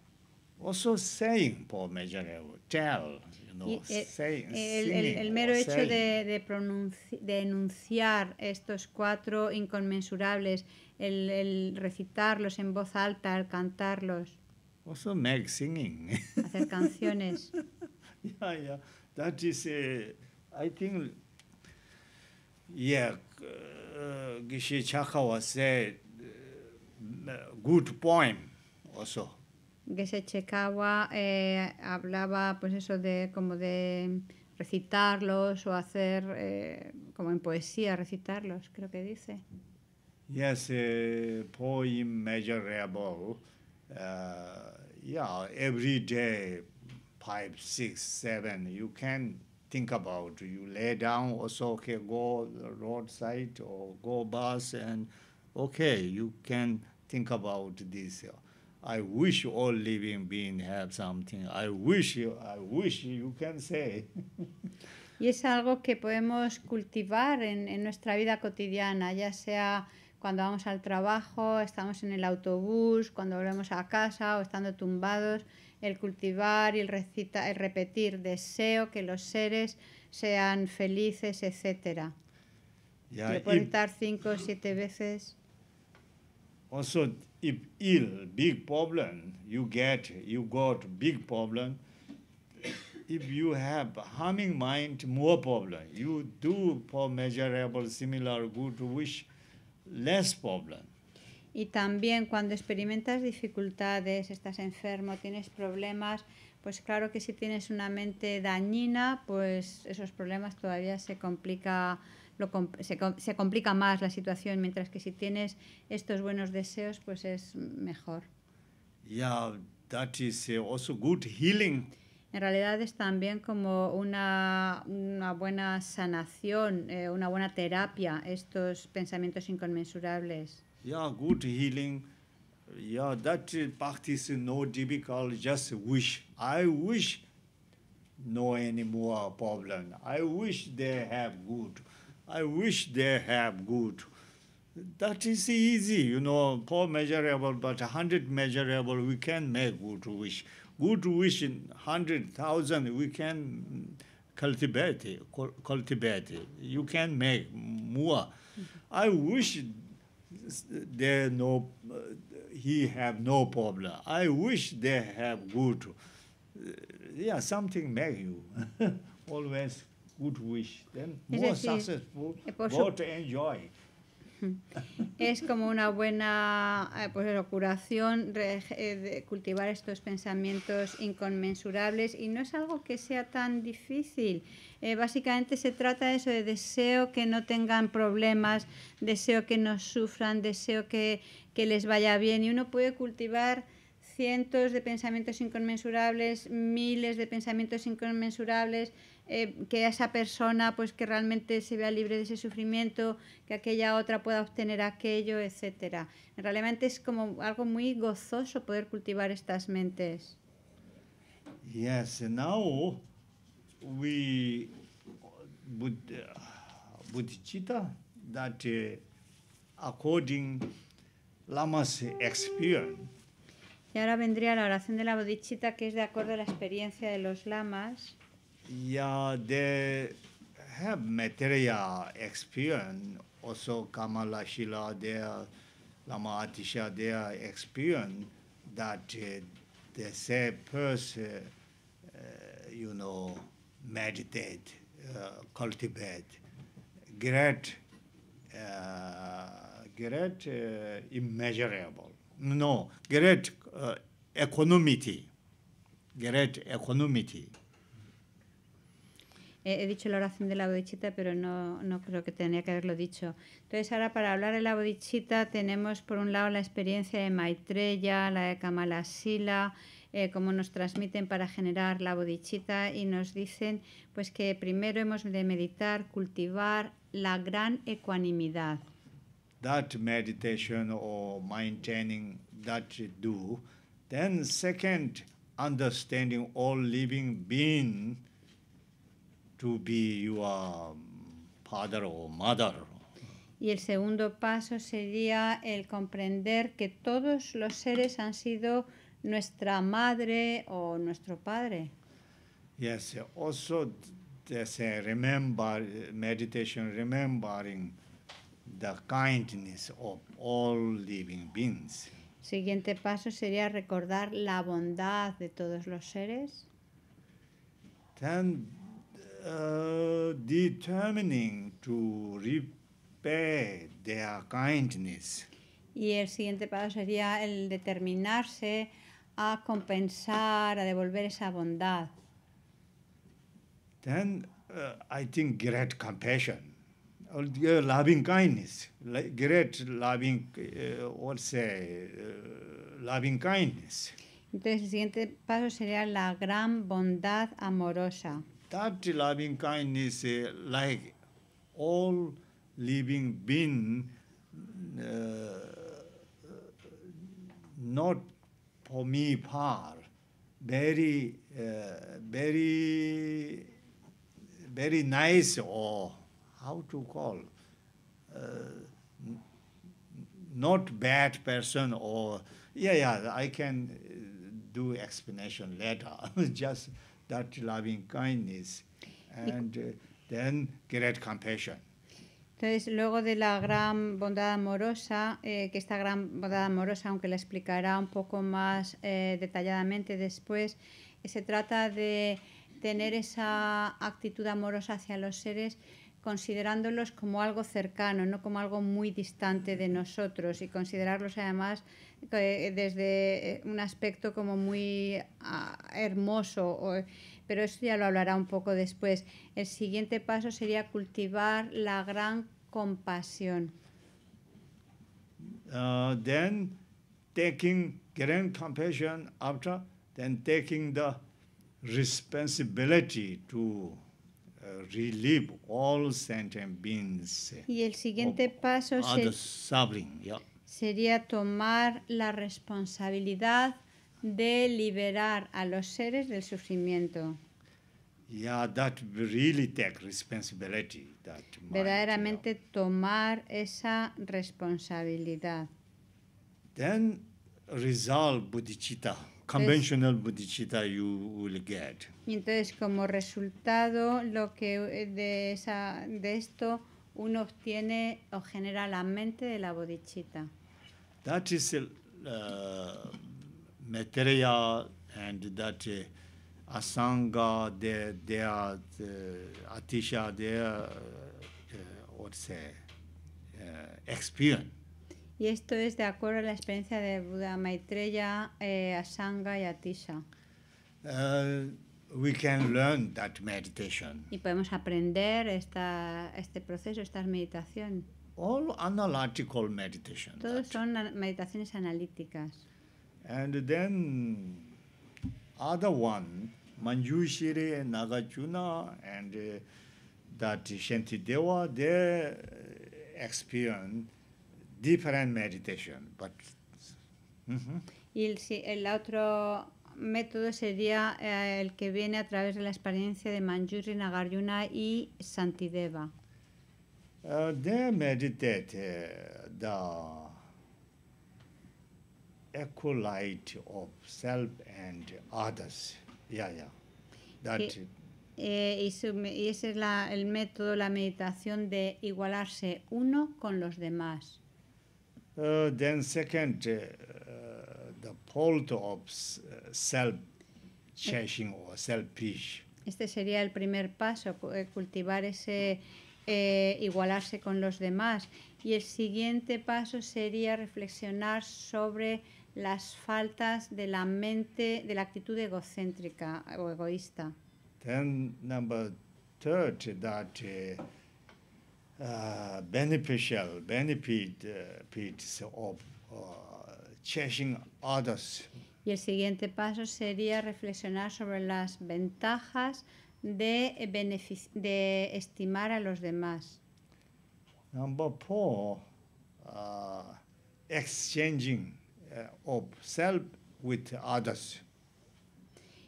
also saying por Mejareu, tell, you know, eh, say, saying, el, el, mero hecho de, de, pronunci de enunciar estos cuatro inconmensurables, el, el recitarlos en voz alta, el cantarlos. Also make singing. Hacer canciones. yeah, yeah. That is, uh, I think, yeah, uh, eh, Gishi Chakawa said, uh, good poem also. Gesechekawa eh, hablaba pues eso de como de recitarlos o hacer eh, como en poesía recitarlos, creo que dice. Yes, uh, poem measurable. Uh, yeah, every day, five, six, seven. You can think about. You lay down also. Okay, go roadside or go bus and okay, you can think about this. I wish all living something. I wish you, I wish you can say. y es algo que podemos cultivar en, en nuestra vida cotidiana, ya sea cuando vamos al trabajo, estamos en el autobús, cuando volvemos a casa o estando tumbados, el cultivar y el, recita, el repetir deseo que los seres sean felices, etcétera. Yeah, Lo cinco o siete veces if ill, big problem, you get, you got big problem. If you have harming mind, more problem. You do for measurable, similar, good wish, less problem. Y también cuando experimentas dificultades, estás enfermo, tienes problemas, pues claro que si tienes una mente dañina, pues esos problemas todavía se complica lo, se, se, complica más la situación, mientras que si tienes estos buenos deseos, pues es mejor. Yeah, that is uh, also good healing. En realidad es también como una, una buena sanación, eh, una buena terapia, estos pensamientos inconmensurables. Yeah, good healing. Yeah, that practice is no difficult, just wish. I wish no any more problem. I wish they have good. I wish they have good. That is easy, you know, Poor measurable, but a hundred measurable, we can make good wish. Good wish in hundred thousand, we can cultivate cultivate You can make more. I wish they no, he have no problem. I wish they have good. Yeah, something make you always es Es como una buena eh, pues, curación eh, de cultivar estos pensamientos inconmensurables y no es algo que sea tan difícil. Eh, básicamente se trata de eso, de deseo que no tengan problemas, deseo que no sufran, deseo que, que les vaya bien y uno puede cultivar cientos de pensamientos inconmensurables, miles de pensamientos inconmensurables, eh, que esa persona pues que realmente se vea libre de ese sufrimiento, que aquella otra pueda obtener aquello, etcétera. Realmente es como algo muy gozoso poder cultivar estas mentes. Yes, now we that uh, according Lama's experience y ahora vendría la oración de la bodhichitta, que es de acuerdo a la experiencia de los lamas. Yeah, they have material experience. Also, Kamala Shila, their Lama Atisha, their experience that uh, the same person, uh, you know, meditate, uh, cultivate great, uh, great uh, immeasurable. No, great uh, economy, great economy. he dicho la oración de la bodichita, pero no, no creo que tenía que haberlo dicho. Entonces, ahora para hablar de la bodichita tenemos por un lado la experiencia de Maitreya, la de Kamalasila, eh, cómo nos transmiten para generar la bodichita y nos dicen pues que primero hemos de meditar, cultivar la gran ecuanimidad. That meditation or maintaining that do, then second understanding all living being to be your um, father or mother. Y el segundo paso sería el comprender que todos los seres han sido nuestra madre o nuestro padre. Yes, also there's remember meditation remembering the kindness of all living beings. Siguiente paso sería recordar la bondad de todos los seres. Then Uh, determining to repay their kindness. Y el siguiente paso sería el determinarse a compensar, a devolver esa bondad. Then uh, I think great compassion, or loving kindness, like great loving, uh, say, uh, loving kindness. Entonces el siguiente paso sería la gran bondad amorosa. That loving kindness, uh, like all living being, uh, not for me far, very, uh, very, very nice, or how to call, not bad person, or yeah, yeah, I can do explanation later. Just loving kindness uh, then great Entonces, luego de la gran bondad amorosa, eh, que esta gran bondad amorosa, aunque la explicará un poco más eh, detalladamente después, eh, se trata de tener esa actitud amorosa hacia los seres considerándolos como algo cercano, no como algo muy distante de nosotros y considerarlos además eh, desde eh, un aspecto como muy ah, hermoso, pero eso ya lo hablará un poco después. El siguiente paso sería cultivar la gran compasión. Uh, then taking compassion after, then taking the responsibility to eh, y el siguiente paso sería tomar la responsabilidad de liberar a los seres del sufrimiento. Yeah, that really take responsibility, that Verdaderamente tomar esa responsabilidad. Then resolve bodhicitta conventional bodhicitta you will get. Y entonces como resultado lo que eh, de esa de esto uno obtiene o genera la mente de la bodhicitta. That is uh, material and that uh, asanga there there the uh, atisha there uh, uh, what say uh, experience. Y esto es de acuerdo a la experiencia de Buda Maitreya, eh, Asanga y Atisha. Uh, we can learn that meditation. Y podemos aprender esta, este proceso, esta meditación. All analytical meditation. Todos son meditaciones analíticas. And then other one, Manjushiri Nagarjuna and uh, that Shantideva, they uh, experience Mm-hmm. Y el, otro método sería eh, el que viene a través de la experiencia de Manjuri Nagarjuna y Santideva. Uh, meditate the eh, y, eh, y, ese es el método, la meditación de igualarse uno con los demás. Uh, second, uh, the uh, self or selfish. Este sería el primer paso, eh, cultivar ese eh, igualarse con los demás. Y el siguiente paso sería reflexionar sobre las faltas de la mente, de la actitud egocéntrica o egoísta. number third, that, Uh, beneficial benefit uh, of uh, chasing others. Y el siguiente paso sería reflexionar sobre las ventajas de, de estimar a los demás. Number four, uh, exchanging uh, of self with others.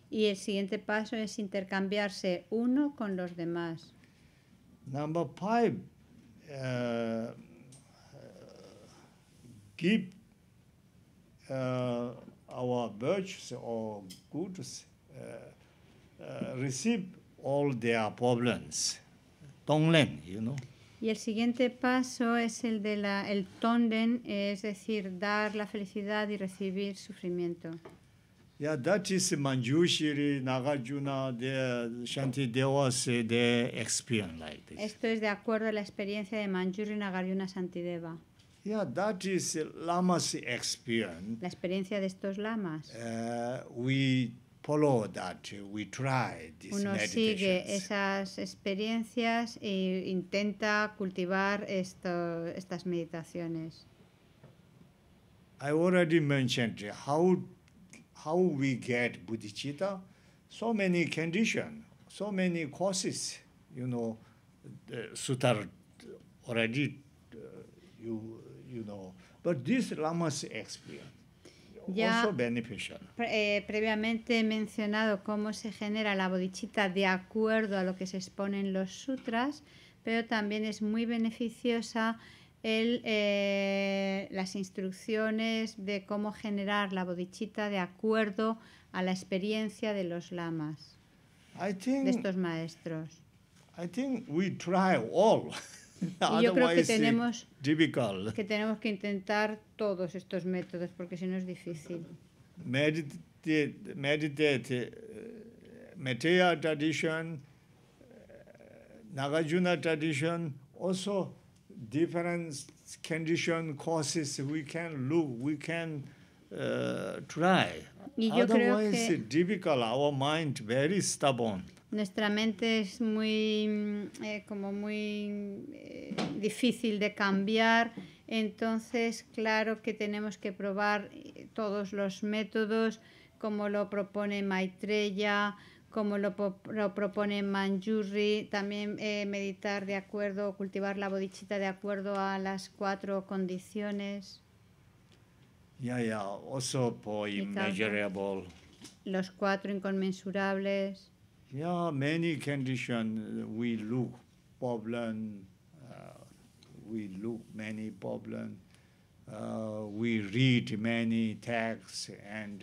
Y el siguiente paso es intercambiarse uno con los demás. Number five, y el siguiente paso es el de la, el tonden, es decir, dar la felicidad y recibir sufrimiento. Ya that is Manjushri, Nagarjuna, de Shanti se de experience like this. Esto es de acuerdo a la experiencia de Manjushri Nagarjuna Santideva. Yeah, that is Lama's experience. La experiencia de estos lamas. Uh, we follow that, we try these Uno sigue esas experiencias e intenta cultivar esto, estas meditaciones. I already mentioned how how we get bodhicitta, so many condition, so many causes, you know, the sutar already, uh, you, you know, but this Lama's experience. Ya also beneficial. eh, previamente he mencionado cómo se genera la bodichita de acuerdo a lo que se expone en los sutras, pero también es muy beneficiosa el, eh, las instrucciones de cómo generar la bodichita de acuerdo a la experiencia de los lamas, de estos maestros. I think we try all. y yo creo que tenemos, que tenemos que intentar todos estos métodos porque si no es difícil. Meditate, meditate, eh, Maitreya tradition, eh, Nagarjuna tradition, also different condition causes we can look, we can uh, try. Y yo Otherwise, creo que Our mind very stubborn. Nuestra mente es muy, eh, como muy eh, difícil de cambiar. Entonces, claro que tenemos que probar eh, todos los métodos, como lo propone Maitreya, como lo, lo propone Manjuri, también eh, meditar de acuerdo, cultivar la bodichita de acuerdo a las cuatro condiciones. ya ya Also por immeasurable. Los cuatro inconmensurables. Yeah, many conditions uh, we look problem, uh, we look many problem, uh, we read many texts and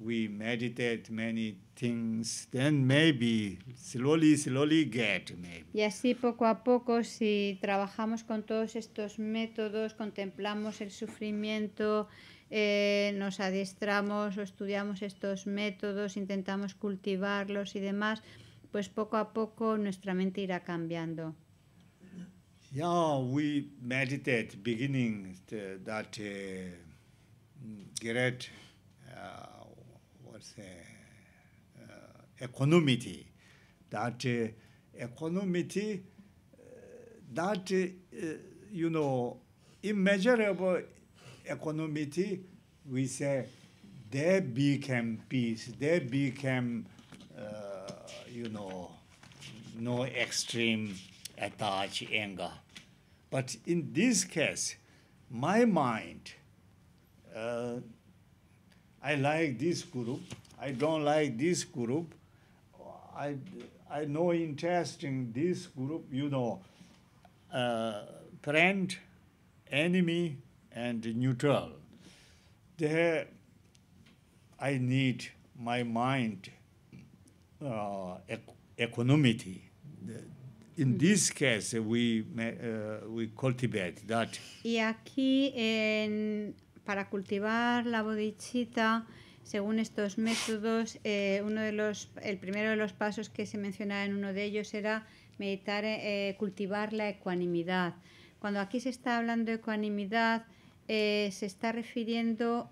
we meditate many things, then maybe slowly, slowly get maybe. Y así poco a poco, si trabajamos con todos estos métodos, contemplamos el sufrimiento, eh, nos adiestramos o estudiamos estos métodos, intentamos cultivarlos y demás, pues poco a poco nuestra mente irá cambiando. Yeah, we meditate beginning that uh, great uh, parse economy that economy that you know immeasurable economy we say they became peace they became uh, you know no extreme attach anger but in this case my mind uh, I like this group, I don't like this group, I, I no interest in this group, you know, uh, friend, enemy, and neutral. There, I need my mind uh, equanimity. In hmm. this case, we uh, we cultivate that. Y aquí en para cultivar la bodichita, según estos métodos, eh, uno de los, el primero de los pasos que se mencionaba en uno de ellos era meditar, eh, cultivar la ecuanimidad. Cuando aquí se está hablando de ecuanimidad, eh, se está refiriendo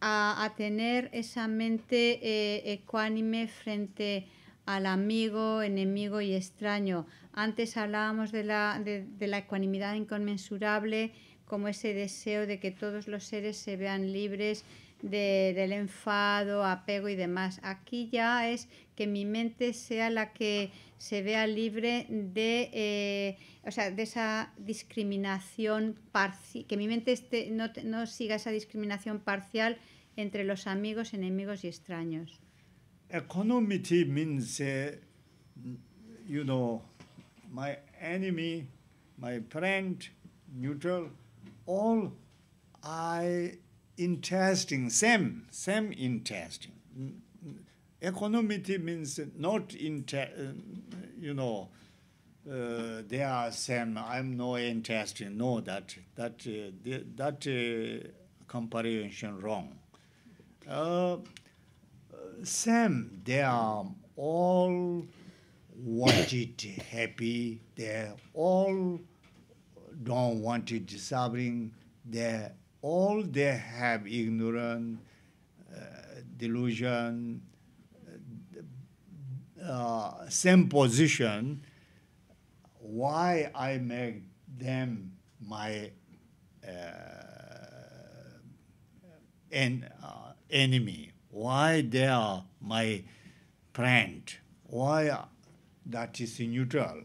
a, tener esa mente ecuánime frente al amigo, enemigo y extraño. Antes hablábamos de la, de la ecuanimidad inconmensurable como ese deseo de que todos los seres se vean libres de, del enfado, apego y demás. Aquí ya es que mi mente sea la que se vea libre de, eh, o sea, de esa discriminación parcial, que mi mente esté, no, no, siga esa discriminación parcial entre los amigos, enemigos y extraños. Economity means, eh, you know, my enemy, my friend, neutral. all are interesting, same, same interesting. Economity means not, inter, you know, uh, they are same. I'm no interesting. No, that that uh, that uh, comparison wrong. Uh, same. They are all wanted happy. They all don't want to disabling their all they have ignorant uh, delusion uh, same position why i make them my uh, en- uh, enemy why they are my friend why that is neutral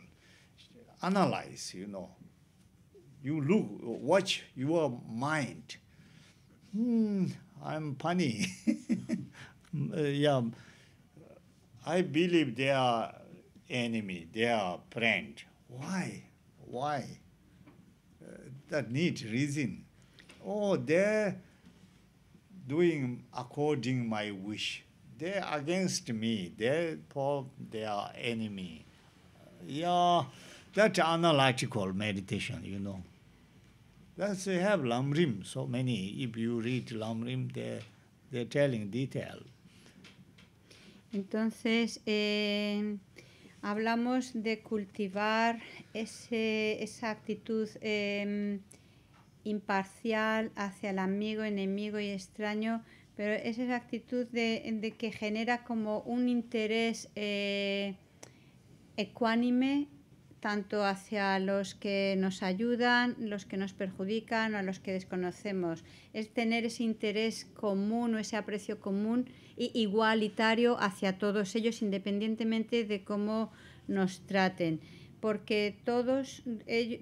analyze you know you look, watch your mind. Hmm, I'm funny. Uh, yeah, I believe they are enemy, they are friend. Why? Why? Uh, that need reason. Oh, they're doing according my wish. They're against me. They're Therefore, they are enemy. Uh, yeah. That's analogical meditation, you know. That's they have Lamrim, so many. If you read Lamrim, they they're telling detail. Entonces, eh, hablamos de cultivar ese, esa actitud eh, imparcial hacia el amigo, enemigo y extraño, pero esa actitud de, de que genera como un interés eh, ecuánime tanto hacia los que nos ayudan, los que nos perjudican o a los que desconocemos. Es tener ese interés común o ese aprecio común e igualitario hacia todos ellos, independientemente de cómo nos traten. Porque todos,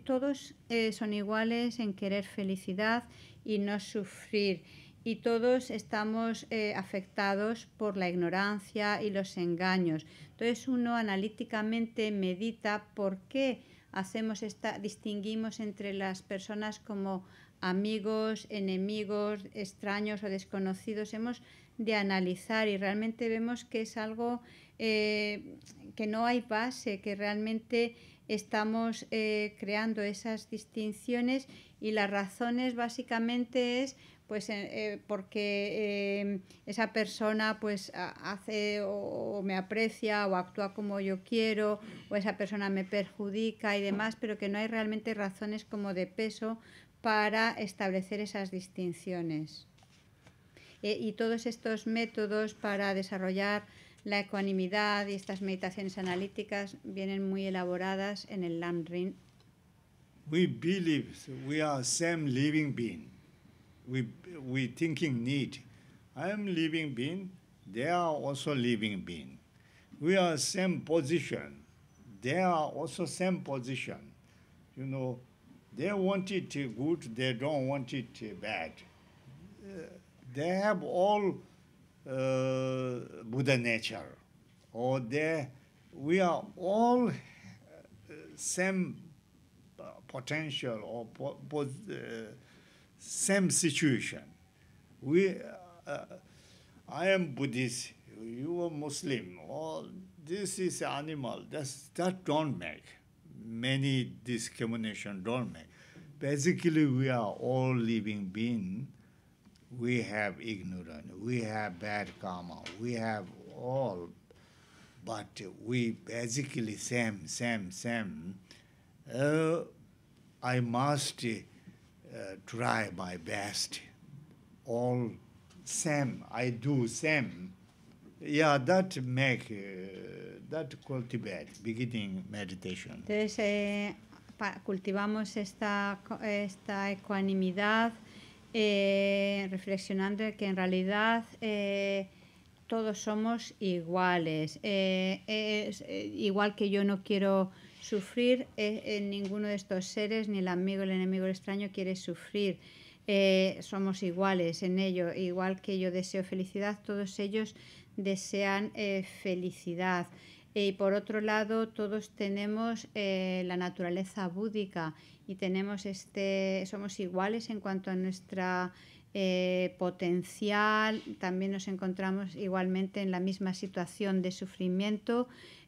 todos eh, son iguales en querer felicidad y no sufrir y todos estamos eh, afectados por la ignorancia y los engaños. Entonces uno analíticamente medita por qué hacemos esta, distinguimos entre las personas como amigos, enemigos, extraños o desconocidos. Hemos de analizar y realmente vemos que es algo eh, que no hay base, que realmente estamos eh, creando esas distinciones y las razones básicamente es pues eh, eh, porque eh, esa persona pues hace o, me aprecia o actúa como yo quiero o esa persona me perjudica y demás, pero que no hay realmente razones como de peso para establecer esas distinciones. E, y todos estos métodos para desarrollar la ecuanimidad y estas meditaciones analíticas vienen muy elaboradas en el landrin We believe we are same living being. we, we thinking need. I am living being, they are also living being. We are same position. They are also same position. You know, they want it good, they don't want it bad. Uh, they have all uh, Buddha nature, or they, we are all uh, same uh, potential or po- po- uh, same situation. We, uh, uh, I am Buddhist, you are Muslim, all this is animal. That's, that don't make. Many discrimination don't make. Basically, we are all living being. We have ignorance, we have bad karma, we have all, but we basically same, same, same. Uh, I must Uh, try my best. All same, I do same. Yeah, that make uh, that cultivate beginning meditation. Entonces eh, cultivamos esta esta ecuanimidad, eh, reflexionando que en realidad eh, todos somos iguales. igual que yo no quiero sufrir, en eh, eh, ninguno de estos seres, ni el amigo, el enemigo, el extraño, quiere sufrir. Eh, somos iguales en ello, igual que yo deseo felicidad, todos ellos desean felicidad. Y por otro lado, todos tenemos la naturaleza búdica y tenemos este, somos iguales en cuanto a nuestra potencial, también nos encontramos igualmente en la misma situación de sufrimiento,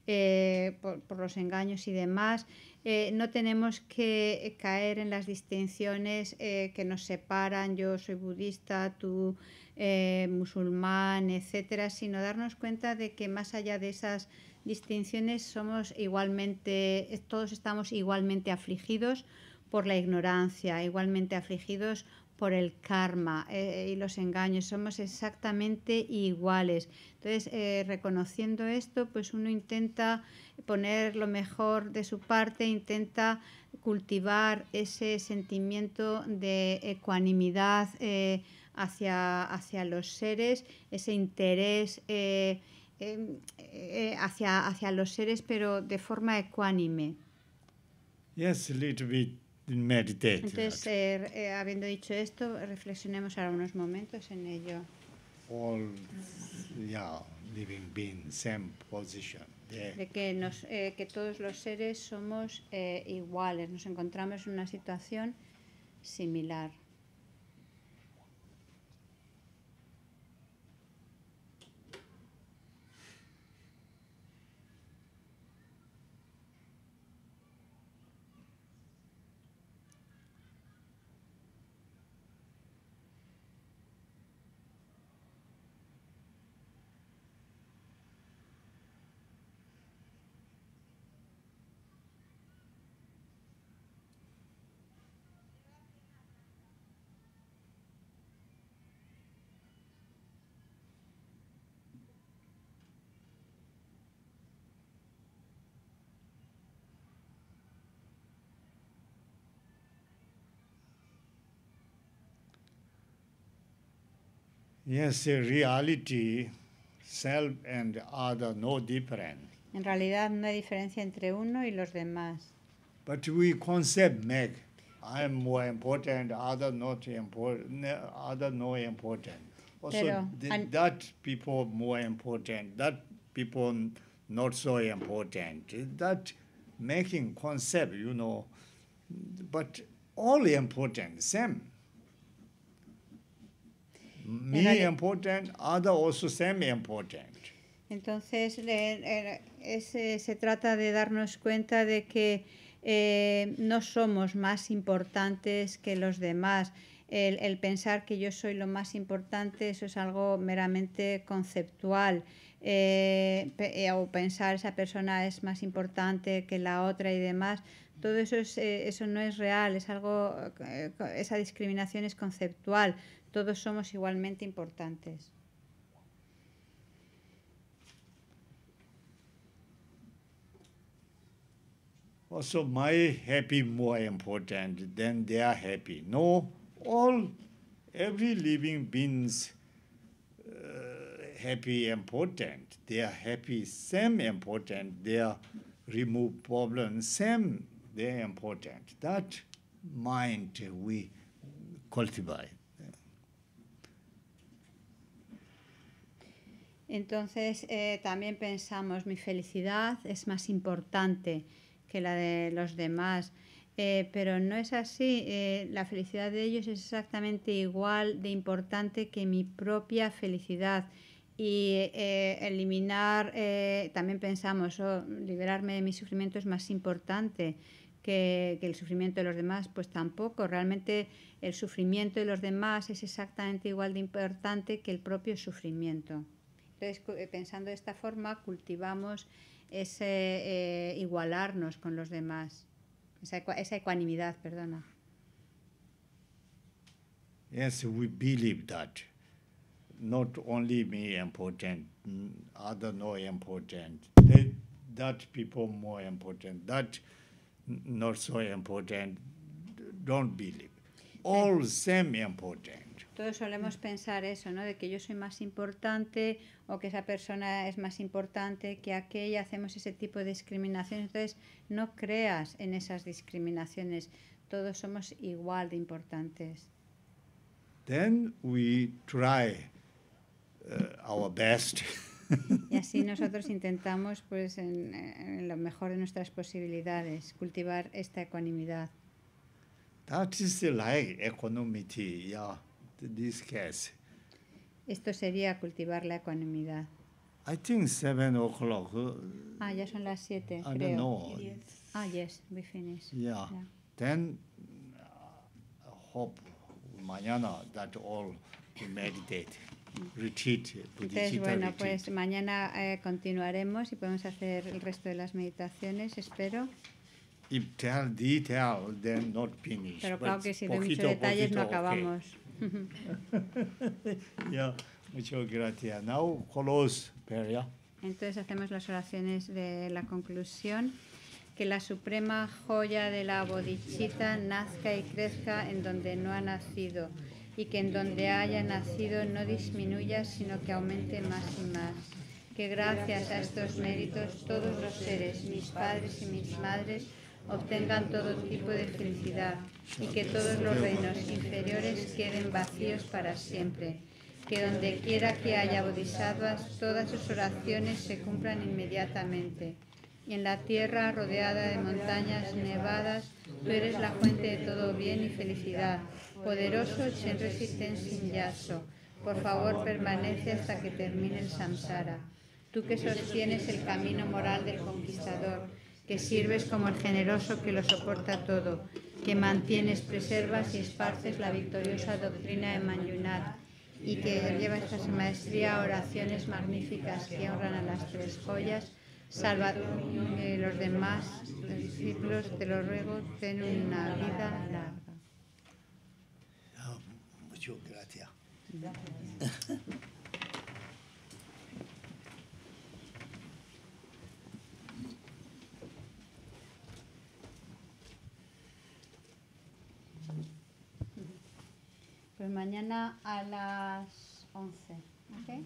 eh, por, los engaños y demás. Eh, no tenemos que caer en las distinciones eh, que nos separan, yo soy budista, tú musulmán, etcétera, sino darnos cuenta de que más allá de esas distinciones somos igualmente, todos estamos igualmente afligidos por la ignorancia, igualmente afligidos por el karma eh, eh, y los engaños, somos exactamente iguales. Entonces, eh, reconociendo esto, pues uno intenta poner lo mejor de su parte, intenta cultivar ese sentimiento de ecuanimidad hacia, hacia, los seres, ese interés em, hacia, hacia los seres, pero de forma ecuánime. Yes, a little bit. Entonces, eh, habiendo dicho esto, reflexionemos ahora unos momentos en ello. De que, eh, que todos los seres somos eh, iguales, nos encontramos en una situación similar. Yes, reality, self and other no different. En realidad no hay diferencia entre uno y los demás. But we concept make I am more important, other not important, other no important. Also, Pero, that people more important, that people not so important. That making concept, you know, but all important, same. Me important, other also same important. Entonces, se trata de darnos cuenta de que eh, no somos más importantes que los demás. El, pensar que yo soy lo más importante, eso es algo meramente conceptual. Eh, eh, o pensar esa persona es más importante que la otra y demás, todo eso, eh, eso no es real, es algo, eh, esa discriminación es conceptual. Todos somos igualmente importantes. Also, my happy more important than their happy. No, all, every living beings happy uh, happy important. They are happy, same important. They are remove problem, same entonces, eh, también pensamos, mi felicidad es más importante que la de los demás, eh, pero no es así. Eh, la felicidad de ellos es exactamente igual de importante que mi propia felicidad. Y eliminar, también pensamos, oh, liberarme de mi sufrimiento es más importante que, el sufrimiento de los demás, pues tampoco. Realmente el sufrimiento de los demás es exactamente igual de importante que el propio sufrimiento. Entonces, eh, pensando de esta forma, cultivamos ese eh, igualarnos con los demás, esa, ecuanimidad, perdona. Yes, we believe that. Not only me important, mm, other no important. that people more important. That no soy importante, don't believe. All same important. Todos solemos pensar eso, ¿no? De que yo soy más importante o que esa persona es más importante que aquella, hacemos ese tipo de discriminación. Entonces, no creas en esas discriminaciones. Todos somos igual de importantes. Then we try uh, our best. Y así nosotros intentamos, pues, en, lo mejor de nuestras posibilidades, cultivar esta ecuanimidad. Esto sería cultivar la economía I think seven o'clock. Ah, ya son las siete, creo. Ah, yes, we finish. Then uh, mañana that all meditate. Entonces, bueno, pues mañana eh, continuaremos y podemos hacer el resto de las meditaciones, espero. Pero claro que si de muchos detalles no acabamos. gracias. Now Entonces hacemos las oraciones de la conclusión. Que la suprema joya de la bodichita nazca y crezca en donde no ha nacido y que en donde haya nacido no disminuya, sino que aumente más y más. Que gracias a estos méritos todos los seres, mis padres y mis madres, obtengan todo tipo de felicidad y que todos los reinos inferiores queden vacíos para siempre. Que donde quiera que haya bodhisattvas, todas sus oraciones se cumplan inmediatamente. Y en la tierra rodeada de montañas nevadas, tú eres la fuente de todo bien y felicidad poderoso sin resisten sin yaso. Por favor, permanece hasta que termine el samsara. Tú que sostienes el camino moral del conquistador, que sirves como el generoso que lo soporta todo, que mantienes, preservas y esparces la victoriosa doctrina de Manjunath, y que lleva esta maestría oraciones magníficas que honran a las tres joyas, salva eh, los demás discípulos, te los ruego, ten una vida larga. pero Pues mañana a las 11, ¿okay?